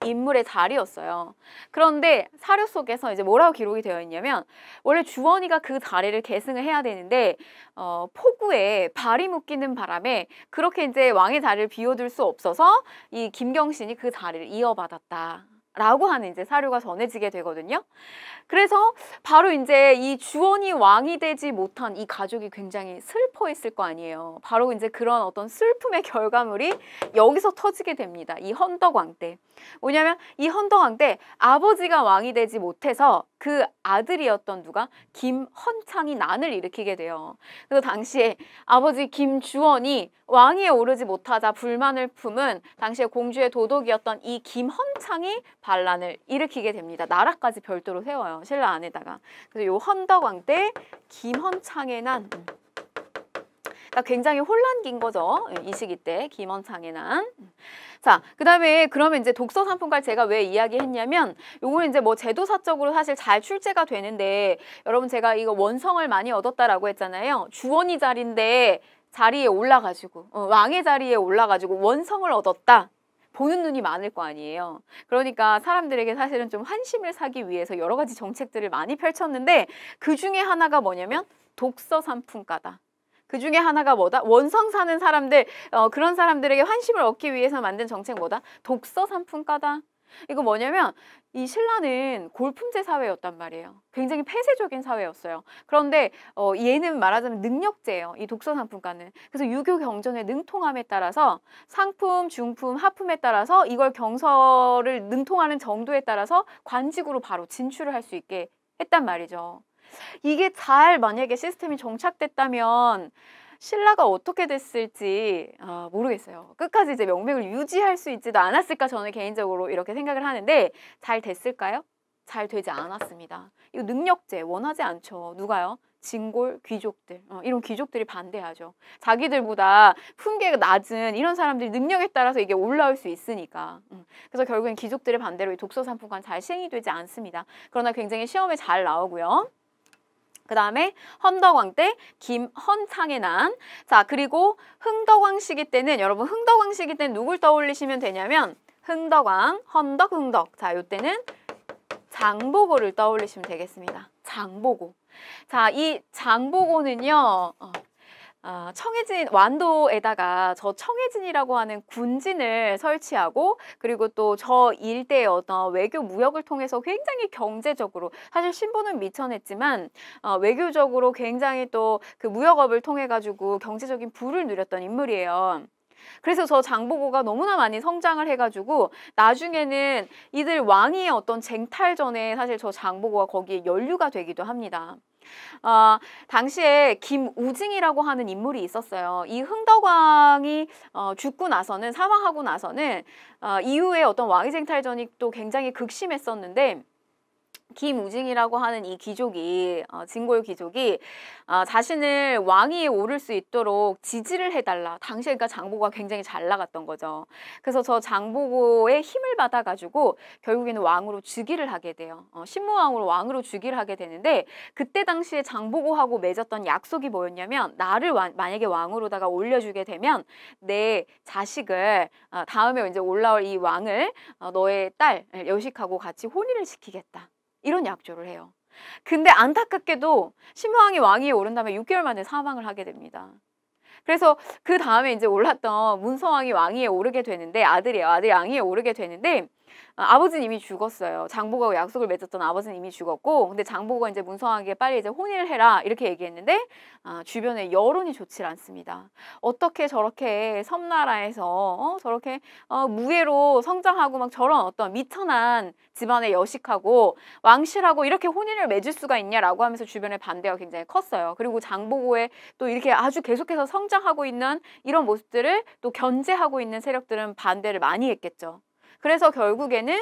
인물의 다리였어요. 그런데 사료 속에서 이제 뭐라고 기록이 되어 있냐면 원래 주원이가 그 다리를 계승을 해야 되는데 어, 폭우에 발이 묶이는 바람에 그렇게 이제 왕의 다리를 비워둘 수 없어서 이 김경신이 그 다리를 이어받았다. 라고 하는 이제 사료가 전해지게 되거든요. 그래서 바로 이제 이 주원이 왕이 되지 못한 이 가족이 굉장히 슬퍼했을 거 아니에요. 바로 이제 그런 어떤 슬픔의 결과물이 여기서 터지게 됩니다. 이 헌덕왕 때. 뭐냐면 이 헌덕왕 때 아버지가 왕이 되지 못해서 그 아들이었던 누가 김헌창이 난을 일으키게 돼요. 그래서 당시에 아버지 김주원이 왕위에 오르지 못하자 불만을 품은 당시에 공주의 도덕이었던이 김헌창이 반란을 일으키게 됩니다. 나라까지 별도로 세워요. 신라 안에다가. 그래서 요 헌덕왕 때 김헌창의 난 음. 그러니까 굉장히 혼란기인 거죠. 예, 이 시기 때 김원창이나 자, 그다음에 그러면 이제 독서 상품과를 제가 왜 이야기했냐면 요거는 이제 뭐 제도사적으로 사실 잘 출제가 되는데 여러분 제가 이거 원성을 많이 얻었다라고 했잖아요. 주원이 자리인데 자리에 올라가지고 어, 왕의 자리에 올라가지고 원성을 얻었다. 보는 눈이 많을 거 아니에요. 그러니까 사람들에게 사실은 좀 환심을 사기 위해서 여러 가지 정책들을 많이 펼쳤는데 그 중에 하나가 뭐냐면 독서 상품가다. 그 중에 하나가 뭐다? 원성 사는 사람들, 어, 그런 사람들에게 환심을 얻기 위해서 만든 정책 뭐다? 독서 상품가다. 이거 뭐냐면 이 신라는 골품제 사회였단 말이에요. 굉장히 폐쇄적인 사회였어요. 그런데 어, 얘는 말하자면 능력제예요. 이 독서 상품가는. 그래서 유교 경전의 능통함에 따라서 상품, 중품, 하품에 따라서 이걸 경서를 능통하는 정도에 따라서 관직으로 바로 진출을 할 수 있게 했단 말이죠. 이게 잘 만약에 시스템이 정착됐다면 신라가 어떻게 됐을지 아, 모르겠어요. 끝까지 이제 명맥을 유지할 수 있지도 않았을까 저는 개인적으로 이렇게 생각을 하는데 잘 됐을까요? 잘 되지 않았습니다. 이거 능력제 원하지 않죠. 누가요? 진골 귀족들 어, 이런 귀족들이 반대하죠. 자기들보다 품계가 낮은 이런 사람들이 능력에 따라서 이게 올라올 수 있으니까. 음. 그래서 결국엔 귀족들의 반대로 이 독서 상품관 잘 시행이 되지 않습니다. 그러나 굉장히 시험에 잘 나오고요. 그 다음에 헌덕왕 때김헌창의 난. 자, 그리고 흥덕왕 시기 때는 여러분 흥덕왕 시기 때는 누굴 떠올리시면 되냐면 흥덕왕, 헌덕, 흥덕. 자, 요때는 장보고를 떠올리시면 되겠습니다. 장보고. 자, 이 장보고는요. 어, 아, 청해진 완도에다가 저 청해진이라고 하는 군진을 설치하고 그리고 또 저 일대의 어떤 외교 무역을 통해서 굉장히 경제적으로 사실 신분는 미천했지만 어, 외교적으로 굉장히 또 그 무역업을 통해 가지고 경제적인 부를 누렸던 인물이에요. 그래서 저 장보고가 너무나 많이 성장을 해가지고 나중에는 이들 왕이 어떤 쟁탈전에 사실 저 장보고가 거기에 연류가 되기도 합니다. 어, 당시에 김우징이라고 하는 인물이 있었어요. 이 흥덕왕이 어, 죽고 나서는 사망하고 나서는 어, 이후에 어떤 왕위쟁탈전이 또 굉장히 극심했었는데 김우징이라고 하는 이 귀족이 어, 진골 귀족이 어, 자신을 왕위에 오를 수 있도록 지지를 해달라. 당시에 그러니까 장보고가 굉장히 잘 나갔던 거죠. 그래서 저 장보고의 힘을 받아가지고 결국에는 왕으로 즉위를 하게 돼요. 어, 신무왕으로 왕으로 즉위를 하게 되는데 그때 당시에 장보고하고 맺었던 약속이 뭐였냐면 나를 와, 만약에 왕으로다가 올려주게 되면 내 자식을 어, 다음에 이제 올라올 이 왕을 어, 너의 딸 예, 여식하고 같이 혼인을 시키겠다. 이런 약조를 해요. 근데 안타깝게도 신명왕이 왕위에 오른 다음에 6개월 만에 사망을 하게 됩니다. 그래서 그 다음에 이제 올랐던 문서왕이 왕위에 오르게 되는데 아들이에요. 아들이 왕위에 오르게 되는데 아, 아버지는 이미 죽었어요. 장보고하고 약속을 맺었던 아버지는 이미 죽었고 근데 장보고가 이제 문성하게 빨리 이제 혼인을 해라 이렇게 얘기했는데 아, 주변의 여론이 좋지 않습니다. 어떻게 저렇게 섬나라에서 어, 저렇게 어, 무예로 성장하고 막 저런 어떤 미천한 집안의 여식하고 왕실하고 이렇게 혼인을 맺을 수가 있냐라고 하면서 주변의 반대가 굉장히 컸어요. 그리고 장보고의 또 이렇게 아주 계속해서 성장하고 있는 이런 모습들을 또 견제하고 있는 세력들은 반대를 많이 했겠죠. 그래서 결국에는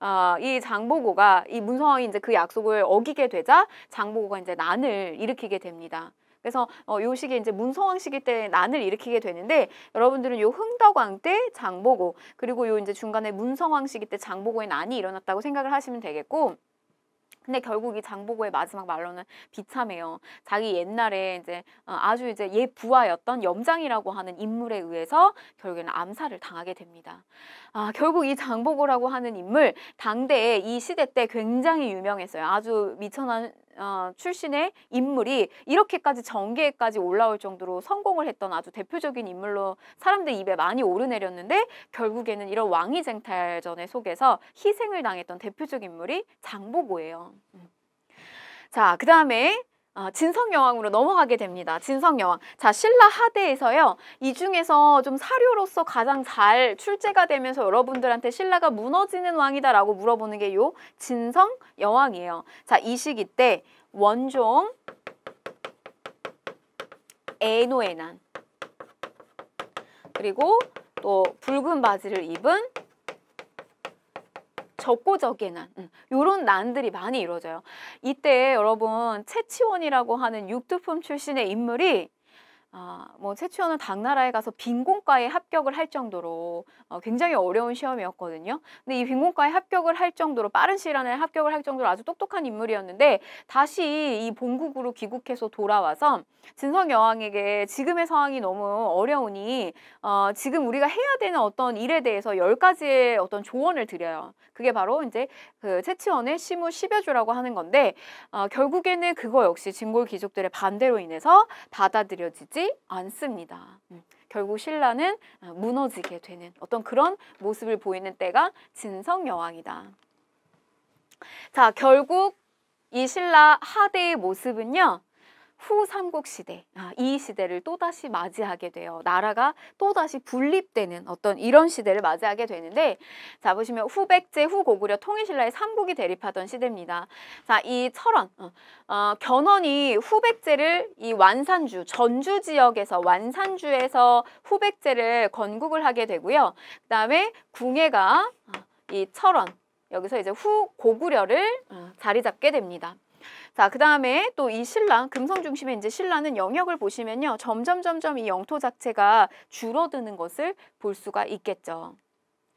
어, 이 장보고가 이 문성왕이 이제 그 약속을 어기게 되자 장보고가 이제 난을 일으키게 됩니다. 그래서 어, 요 시기에 이제 문성왕 시기 때 난을 일으키게 되는데 여러분들은 요 흥덕왕 때 장보고 그리고 요 이제 중간에 문성왕 시기 때 장보고의 난이 일어났다고 생각을 하시면 되겠고 근데 결국 이 장보고의 마지막 말로는 비참해요. 자기 옛날에 이제 어, 아주 이제 옛 부하였던 염장이라고 하는 인물에 의해서 결국에는 암살을 당하게 됩니다. 아, 결국 이 장보고라고 하는 인물 당대에 이 시대 때 굉장히 유명했어요. 아주 미천한 어, 출신의 인물이 이렇게까지 전계까지 올라올 정도로 성공을 했던 아주 대표적인 인물로 사람들 입에 많이 오르내렸는데 결국에는 이런 왕위쟁탈전의 속에서 희생을 당했던 대표적인 인물이 장보고예요. 음. 자, 그 다음에 아, 진성여왕으로 넘어가게 됩니다. 진성여왕. 자, 신라 하대에서요. 이 중에서 좀 사료로서 가장 잘 출제가 되면서 여러분들한테 신라가 무너지는 왕이다라고 물어보는 게 요 진성여왕이에요. 자, 이 시기 때 원종, 에노에난, 그리고 또 붉은 바지를 입은 적고적의 난 음, 이런 난들이 많이 이루어져요. 이때 여러분 채치원이라고 하는 육두품 출신의 인물이 아, 뭐 최치원은 당나라에 가서 빈공과에 합격을 할 정도로 어, 굉장히 어려운 시험이었거든요. 근데 이 빈공과에 합격을 할 정도로 빠른 시일 안에 합격을 할 정도로 아주 똑똑한 인물이었는데 다시 이 본국으로 귀국해서 돌아와서 진성 여왕에게 지금의 상황이 너무 어려우니 어, 지금 우리가 해야 되는 어떤 일에 대해서 열 가지의 어떤 조언을 드려요. 그게 바로 이제 그 채치원의 시무 십여 주라고 하는 건데 어, 결국에는 그거 역시 진골 귀족들의 반대로 인해서 받아들여지지 않습니다. 음, 결국 신라는 어, 무너지게 되는 어떤 그런 모습을 보이는 때가 진성여왕이다. 자, 결국 이 신라 하대의 모습은요. 후삼국 시대, 아, 이 시대를 또다시 맞이하게 돼요. 나라가 또다시 분립되는 어떤 이런 시대를 맞이하게 되는데 자 보시면 후백제, 후고구려, 통일신라의 삼국이 대립하던 시대입니다. 자 이 철원, 어, 어, 견훤이 후백제를 이 완산주, 전주 지역에서 완산주에서 후백제를 건국을 하게 되고요. 그 다음에 궁예가 어, 이 철원, 여기서 이제 후고구려를 어, 자리 잡게 됩니다. 자, 그 다음에 또 이신랑 금성 중심의 이제 신라는 영역을 보시면요. 점점 점점 이 영토 자체가 줄어드는 것을 볼 수가 있겠죠.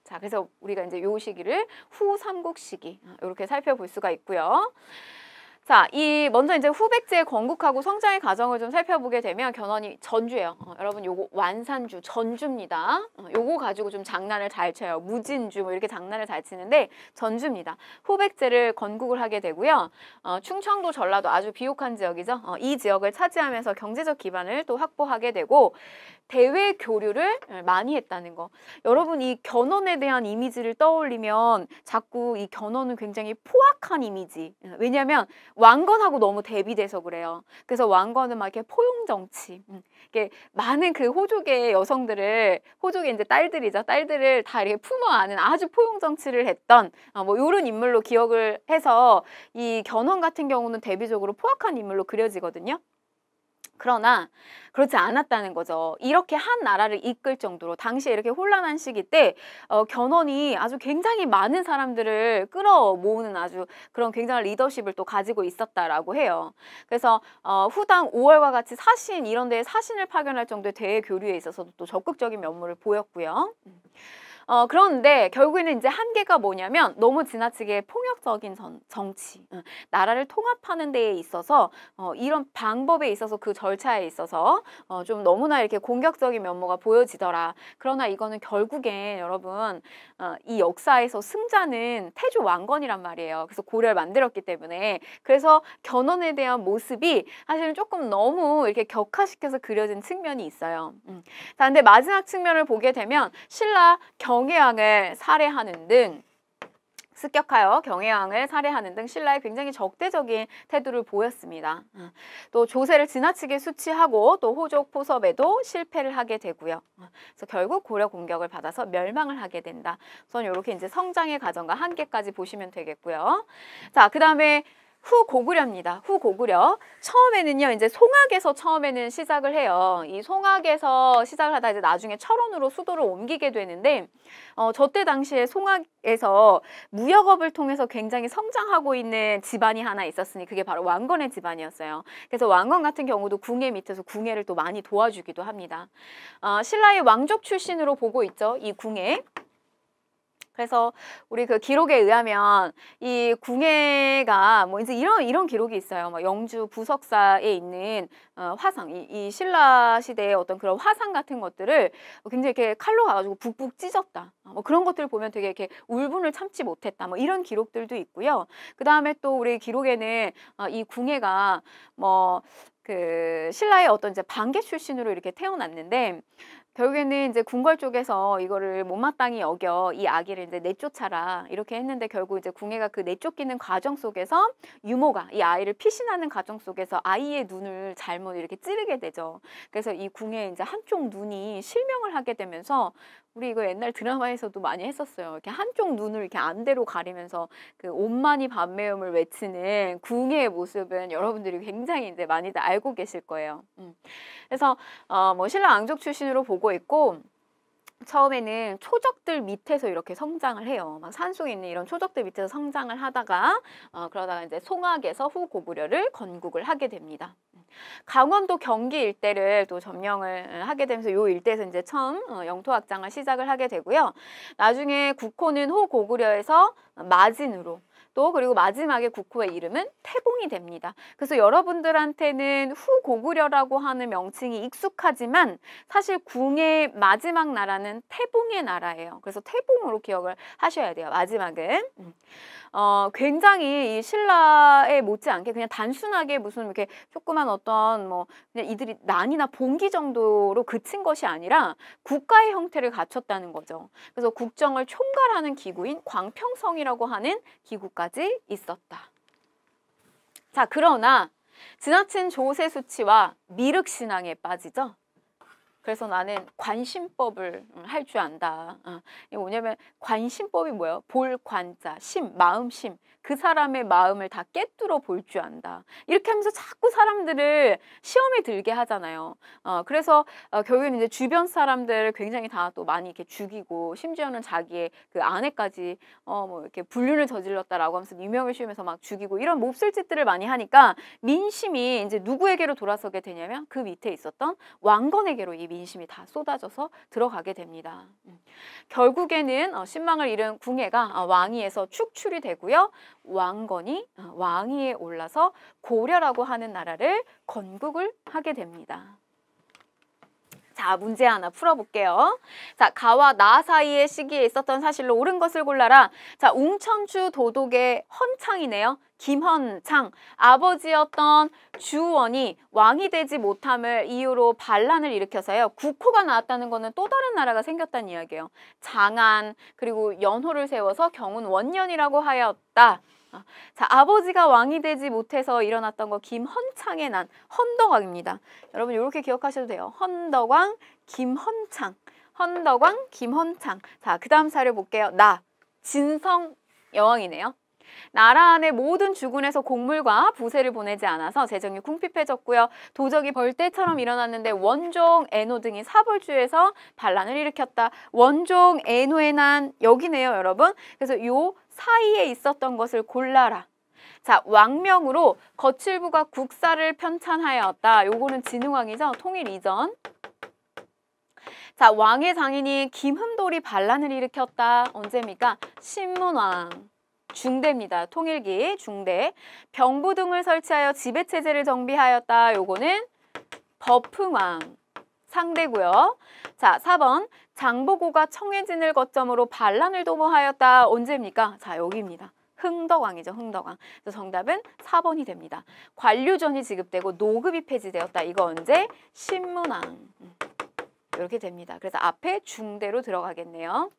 자, 그래서 우리가 이제 요 시기를 후삼국 시기, 이렇게 어, 살펴볼 수가 있고요. 자, 이 먼저 이제 후백제의 건국하고 성장의 과정을 좀 살펴보게 되면 견원이 전주예요. 어, 여러분 요거 완산주, 전주입니다. 어, 요거 가지고 좀 장난을 잘 쳐요. 무진주 뭐 이렇게 장난을 잘 치는데 전주입니다. 후백제를 건국을 하게 되고요. 어, 충청도, 전라도 아주 비옥한 지역이죠. 어, 이 지역을 차지하면서 경제적 기반을 또 확보하게 되고 대외 교류를 예, 많이 했다는 거. 여러분 이 견훤에 대한 이미지를 떠올리면 자꾸 이 견훤은 굉장히 포악한 이미지. 예, 왜냐하면 왕건하고 너무 대비돼서 그래요. 그래서 왕건은 막 이렇게 포용 정치. 음, 이렇게 많은 그 호족의 여성들을 호족의 이제 딸들이죠. 딸들을 다 이렇게 품어 안는 아주 포용 정치를 했던 어, 뭐 이런 인물로 기억을 해서 이 견훤 같은 경우는 대비적으로 포악한 인물로 그려지거든요. 그러나 그렇지 않았다는 거죠. 이렇게 한 나라를 이끌 정도로 당시에 이렇게 혼란한 시기 때 어, 견훤이 아주 굉장히 많은 사람들을 끌어 모으는 아주 그런 굉장한 리더십을 또 가지고 있었다라고 해요. 그래서 어, 후당 5월과 같이 사신 이런 데에 사신을 파견할 정도의 대외 교류에 있어서도 또 적극적인 면모를 보였고요. 음. 어, 그런데 결국에는 이제 한계가 뭐냐면 너무 지나치게 폭력적인 전, 정치, 응. 나라를 통합하는 데에 있어서 어, 이런 방법에 있어서 그 절차에 있어서 어, 좀 너무나 이렇게 공격적인 면모가 보여지더라. 그러나 이거는 결국엔 여러분 어, 이 역사에서 승자는 태조 왕건이란 말이에요. 그래서 고려를 만들었기 때문에 그래서 견훤에 대한 모습이 사실은 조금 너무 이렇게 격화시켜서 그려진 측면이 있어요. 음. 자, 근데 마지막 측면을 보게 되면 신라 견 경혜왕을 살해하는 등 습격하여 경혜왕을 살해하는 등 신라에 굉장히 적대적인 태도를 보였습니다. 또 조세를 지나치게 수치하고 또 호족 포섭에도 실패를 하게 되고요. 그래서 결국 고려 공격을 받아서 멸망을 하게 된다. 우선 이렇게 이제 성장의 과정과 한계까지 보시면 되겠고요. 자, 그 다음에 후고구려입니다. 후고구려. 처음에는요, 이제 송악에서 처음에는 시작을 해요. 이 송악에서 시작을 하다 이제 나중에 철원으로 수도를 옮기게 되는데, 어, 저때 당시에 송악에서 무역업을 통해서 굉장히 성장하고 있는 집안이 하나 있었으니 그게 바로 왕건의 집안이었어요. 그래서 왕건 같은 경우도 궁예 밑에서 궁예를 또 많이 도와주기도 합니다. 어, 신라의 왕족 출신으로 보고 있죠. 이 궁예. 그래서 우리 그 기록에 의하면 이 궁예가 뭐 이제 이런 이런 기록이 있어요. 막 뭐 영주 부석사에 있는 어, 화상, 이, 이 신라 시대의 어떤 그런 화상 같은 것들을 뭐 굉장히 이렇게 칼로 가가지고 북북 찢었다. 뭐 그런 것들을 보면 되게 이렇게 울분을 참지 못했다. 뭐 이런 기록들도 있고요. 그 다음에 또 우리 기록에는 어, 이 궁예가 뭐 그 신라의 어떤 이제 반계 출신으로 이렇게 태어났는데 결국에는 이제 궁궐 쪽에서 이거를 못마땅히 여겨 이 아기를 이제 내쫓아라 이렇게 했는데 결국 이제 궁예가 그 내쫓기는 과정 속에서 유모가 이 아이를 피신하는 과정 속에서 아이의 눈을 잘못 이렇게 찌르게 되죠. 그래서 이 궁예 이제 한쪽 눈이 실명을 하게 되면서 우리 이거 옛날 드라마에서도 많이 했었어요. 이렇게 한쪽 눈을 이렇게 안대로 가리면서 그 옷만이 밤매움을 외치는 궁의 모습은 여러분들이 굉장히 이제 많이들 알고 계실 거예요. 음. 그래서 어, 뭐 신라 왕족 출신으로 보고 있고 처음에는 초적들 밑에서 이렇게 성장을 해요. 막 산속에 있는 이런 초적들 밑에서 성장을 하다가 어, 그러다가 이제 송악에서 후고구려를 건국을 하게 됩니다. 강원도 경기 일대를 또 점령을 어, 하게 되면서 요 일대에서 이제 처음 어, 영토 확장을 시작을 하게 되고요. 나중에 국호는 호고구려에서 마진으로 또 그리고 마지막에 국호의 이름은 태봉이 됩니다. 그래서 여러분들한테는 후고구려라고 하는 명칭이 익숙하지만 사실 궁의 마지막 나라는 태봉의 나라예요. 그래서 태봉으로 기억을 하셔야 돼요. 마지막은. 음. 어, 굉장히 이 신라에 못지않게 그냥 단순하게 무슨 이렇게 조그만 어떤 뭐 그냥 이들이 난이나 봉기 정도로 그친 것이 아니라 국가의 형태를 갖췄다는 거죠. 그래서 국정을 총괄하는 기구인 광평성이라고 하는 기구까지 있었다. 자, 그러나 지나친 조세 수치와 미륵 신앙에 빠지죠. 그래서 나는 관심법을 음, 할줄 안다. 어. 뭐냐면 관심법이 뭐예요? 볼 관자, 심, 마음 심. 그 사람의 마음을 다 깨뚫어 볼 줄 안다. 이렇게 하면서 자꾸 사람들을 시험에 들게 하잖아요. 어, 그래서 어, 결국에는 이제 주변 사람들을 굉장히 다 또 많이 이렇게 죽이고 심지어는 자기의 그 아내까지 어, 뭐 이렇게 불륜을 저질렀다라고 하면서 유명을 씌우면서 막 죽이고 이런 몹쓸 짓들을 많이 하니까 민심이 이제 누구에게로 돌아서게 되냐면 그 밑에 있었던 왕건에게로 이 인심이 다 쏟아져서 들어가게 됩니다. 음. 결국에는 어, 신망을 잃은 궁예가 어, 왕위에서 축출이 되고요. 왕건이 어, 왕위에 올라서 고려라고 하는 나라를 건국을 하게 됩니다. 자, 문제 하나 풀어볼게요. 자, 가와 나 사이의 시기에 있었던 사실로 옳은 것을 골라라. 자, 웅천주 도독의 헌창이네요. 김헌창, 아버지였던 주원이 왕이 되지 못함을 이유로 반란을 일으켜서요. 국호가 나왔다는 것은 또 다른 나라가 생겼다는 이야기예요. 장안, 그리고 연호를 세워서 경운 원년이라고 하였다. 자, 아버지가 왕이 되지 못해서 일어났던 거 김헌창의 난 헌덕왕입니다. 여러분 이렇게 기억하셔도 돼요. 헌덕왕, 김헌창. 헌덕왕, 김헌창. 자, 그 다음 사례 볼게요. 나, 진성 여왕이네요. 나라 안에 모든 주군에서 곡물과 부세를 보내지 않아서 재정이 궁핍해졌고요. 도적이 벌떼처럼 일어났는데 원종, 에노 등이 사불주에서 반란을 일으켰다. 원종, 에노의 난 여기네요, 여러분. 그래서 요 사이에 있었던 것을 골라라. 자, 왕명으로 거칠부가 국사를 편찬하였다. 요거는 진흥왕이죠. 통일 이전. 자, 왕의 장인이 김흠돌이 반란을 일으켰다. 언제입니까? 신문왕. 중대입니다. 통일기, 중대. 병부 등을 설치하여 지배체제를 정비하였다. 요거는 버흥왕 상대고요. 자, 4번 장보고가 청해진을 거점으로 반란을 도모하였다. 언제입니까? 자, 여기입니다. 흥덕왕이죠. 흥덕왕. 그래서 정답은 4번이 됩니다. 관료전이 지급되고 노급이 폐지되었다. 이거 언제? 신문왕. 이렇게 음, 됩니다. 그래서 앞에 중대로 들어가겠네요.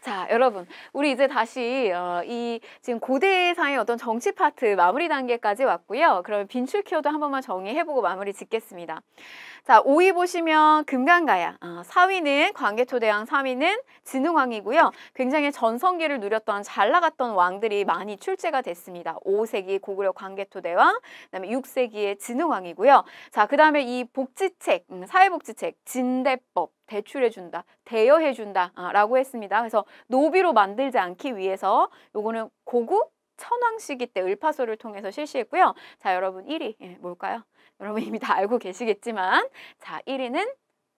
자, 여러분, 우리 이제 다시 어, 이 지금 고대사의 어떤 정치 파트 마무리 단계까지 왔고요. 그러면 빈출 키워드 한 번만 정리해보고 마무리 짓겠습니다. 자, 5위 보시면 금강가야. 아, 어, 4위는 광개토대왕, 3위는 진흥왕이고요. 굉장히 전성기를 누렸던 잘 나갔던 왕들이 많이 출제가 됐습니다. 5세기 고구려 광개토대왕, 그다음에 6세기의 진흥왕이고요. 자, 그다음에 이 복지책, 음, 사회복지책, 진대법 대출해준다, 대여해준다 아, 라고 했습니다. 그래서 노비로 만들지 않기 위해서 요거는 고구 천황 시기 때 을파소를 통해서 실시했고요. 자, 여러분 1위 예, 뭘까요? 여러분 이미 다 알고 계시겠지만 자 1위는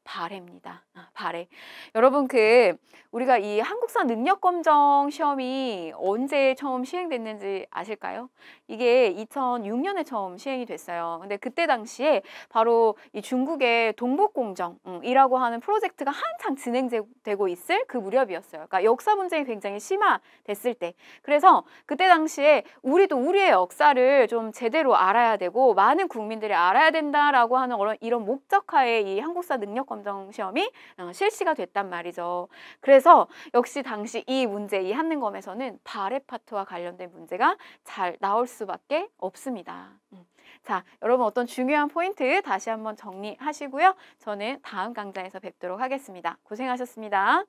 발해입니다. 아, 발해. 여러분 그 우리가 이 한국사 능력 검정 시험이 언제 처음 시행됐는지 아실까요? 이게 2006년에 처음 시행이 됐어요. 근데 그때 당시에 바로 이 중국의 동북공정이라고 음, 하는 프로젝트가 한창 진행되고 있을 그 무렵이었어요. 그러니까 역사 분쟁이 굉장히 심화됐을 때. 그래서 그때 당시에 우리도 우리의 역사를 좀 제대로 알아야 되고 많은 국민들이 알아야 된다라고 하는 이런 목적하에 이 한국사 능력 합리검정 시험이 어, 실시가 됐단 말이죠. 그래서 역시 당시 이 문제, 이 한능검에서는 발의 파트와 관련된 문제가 잘 나올 수밖에 없습니다. 음. 자, 여러분 어떤 중요한 포인트 다시 한번 정리하시고요. 저는 다음 강좌에서 뵙도록 하겠습니다. 고생하셨습니다.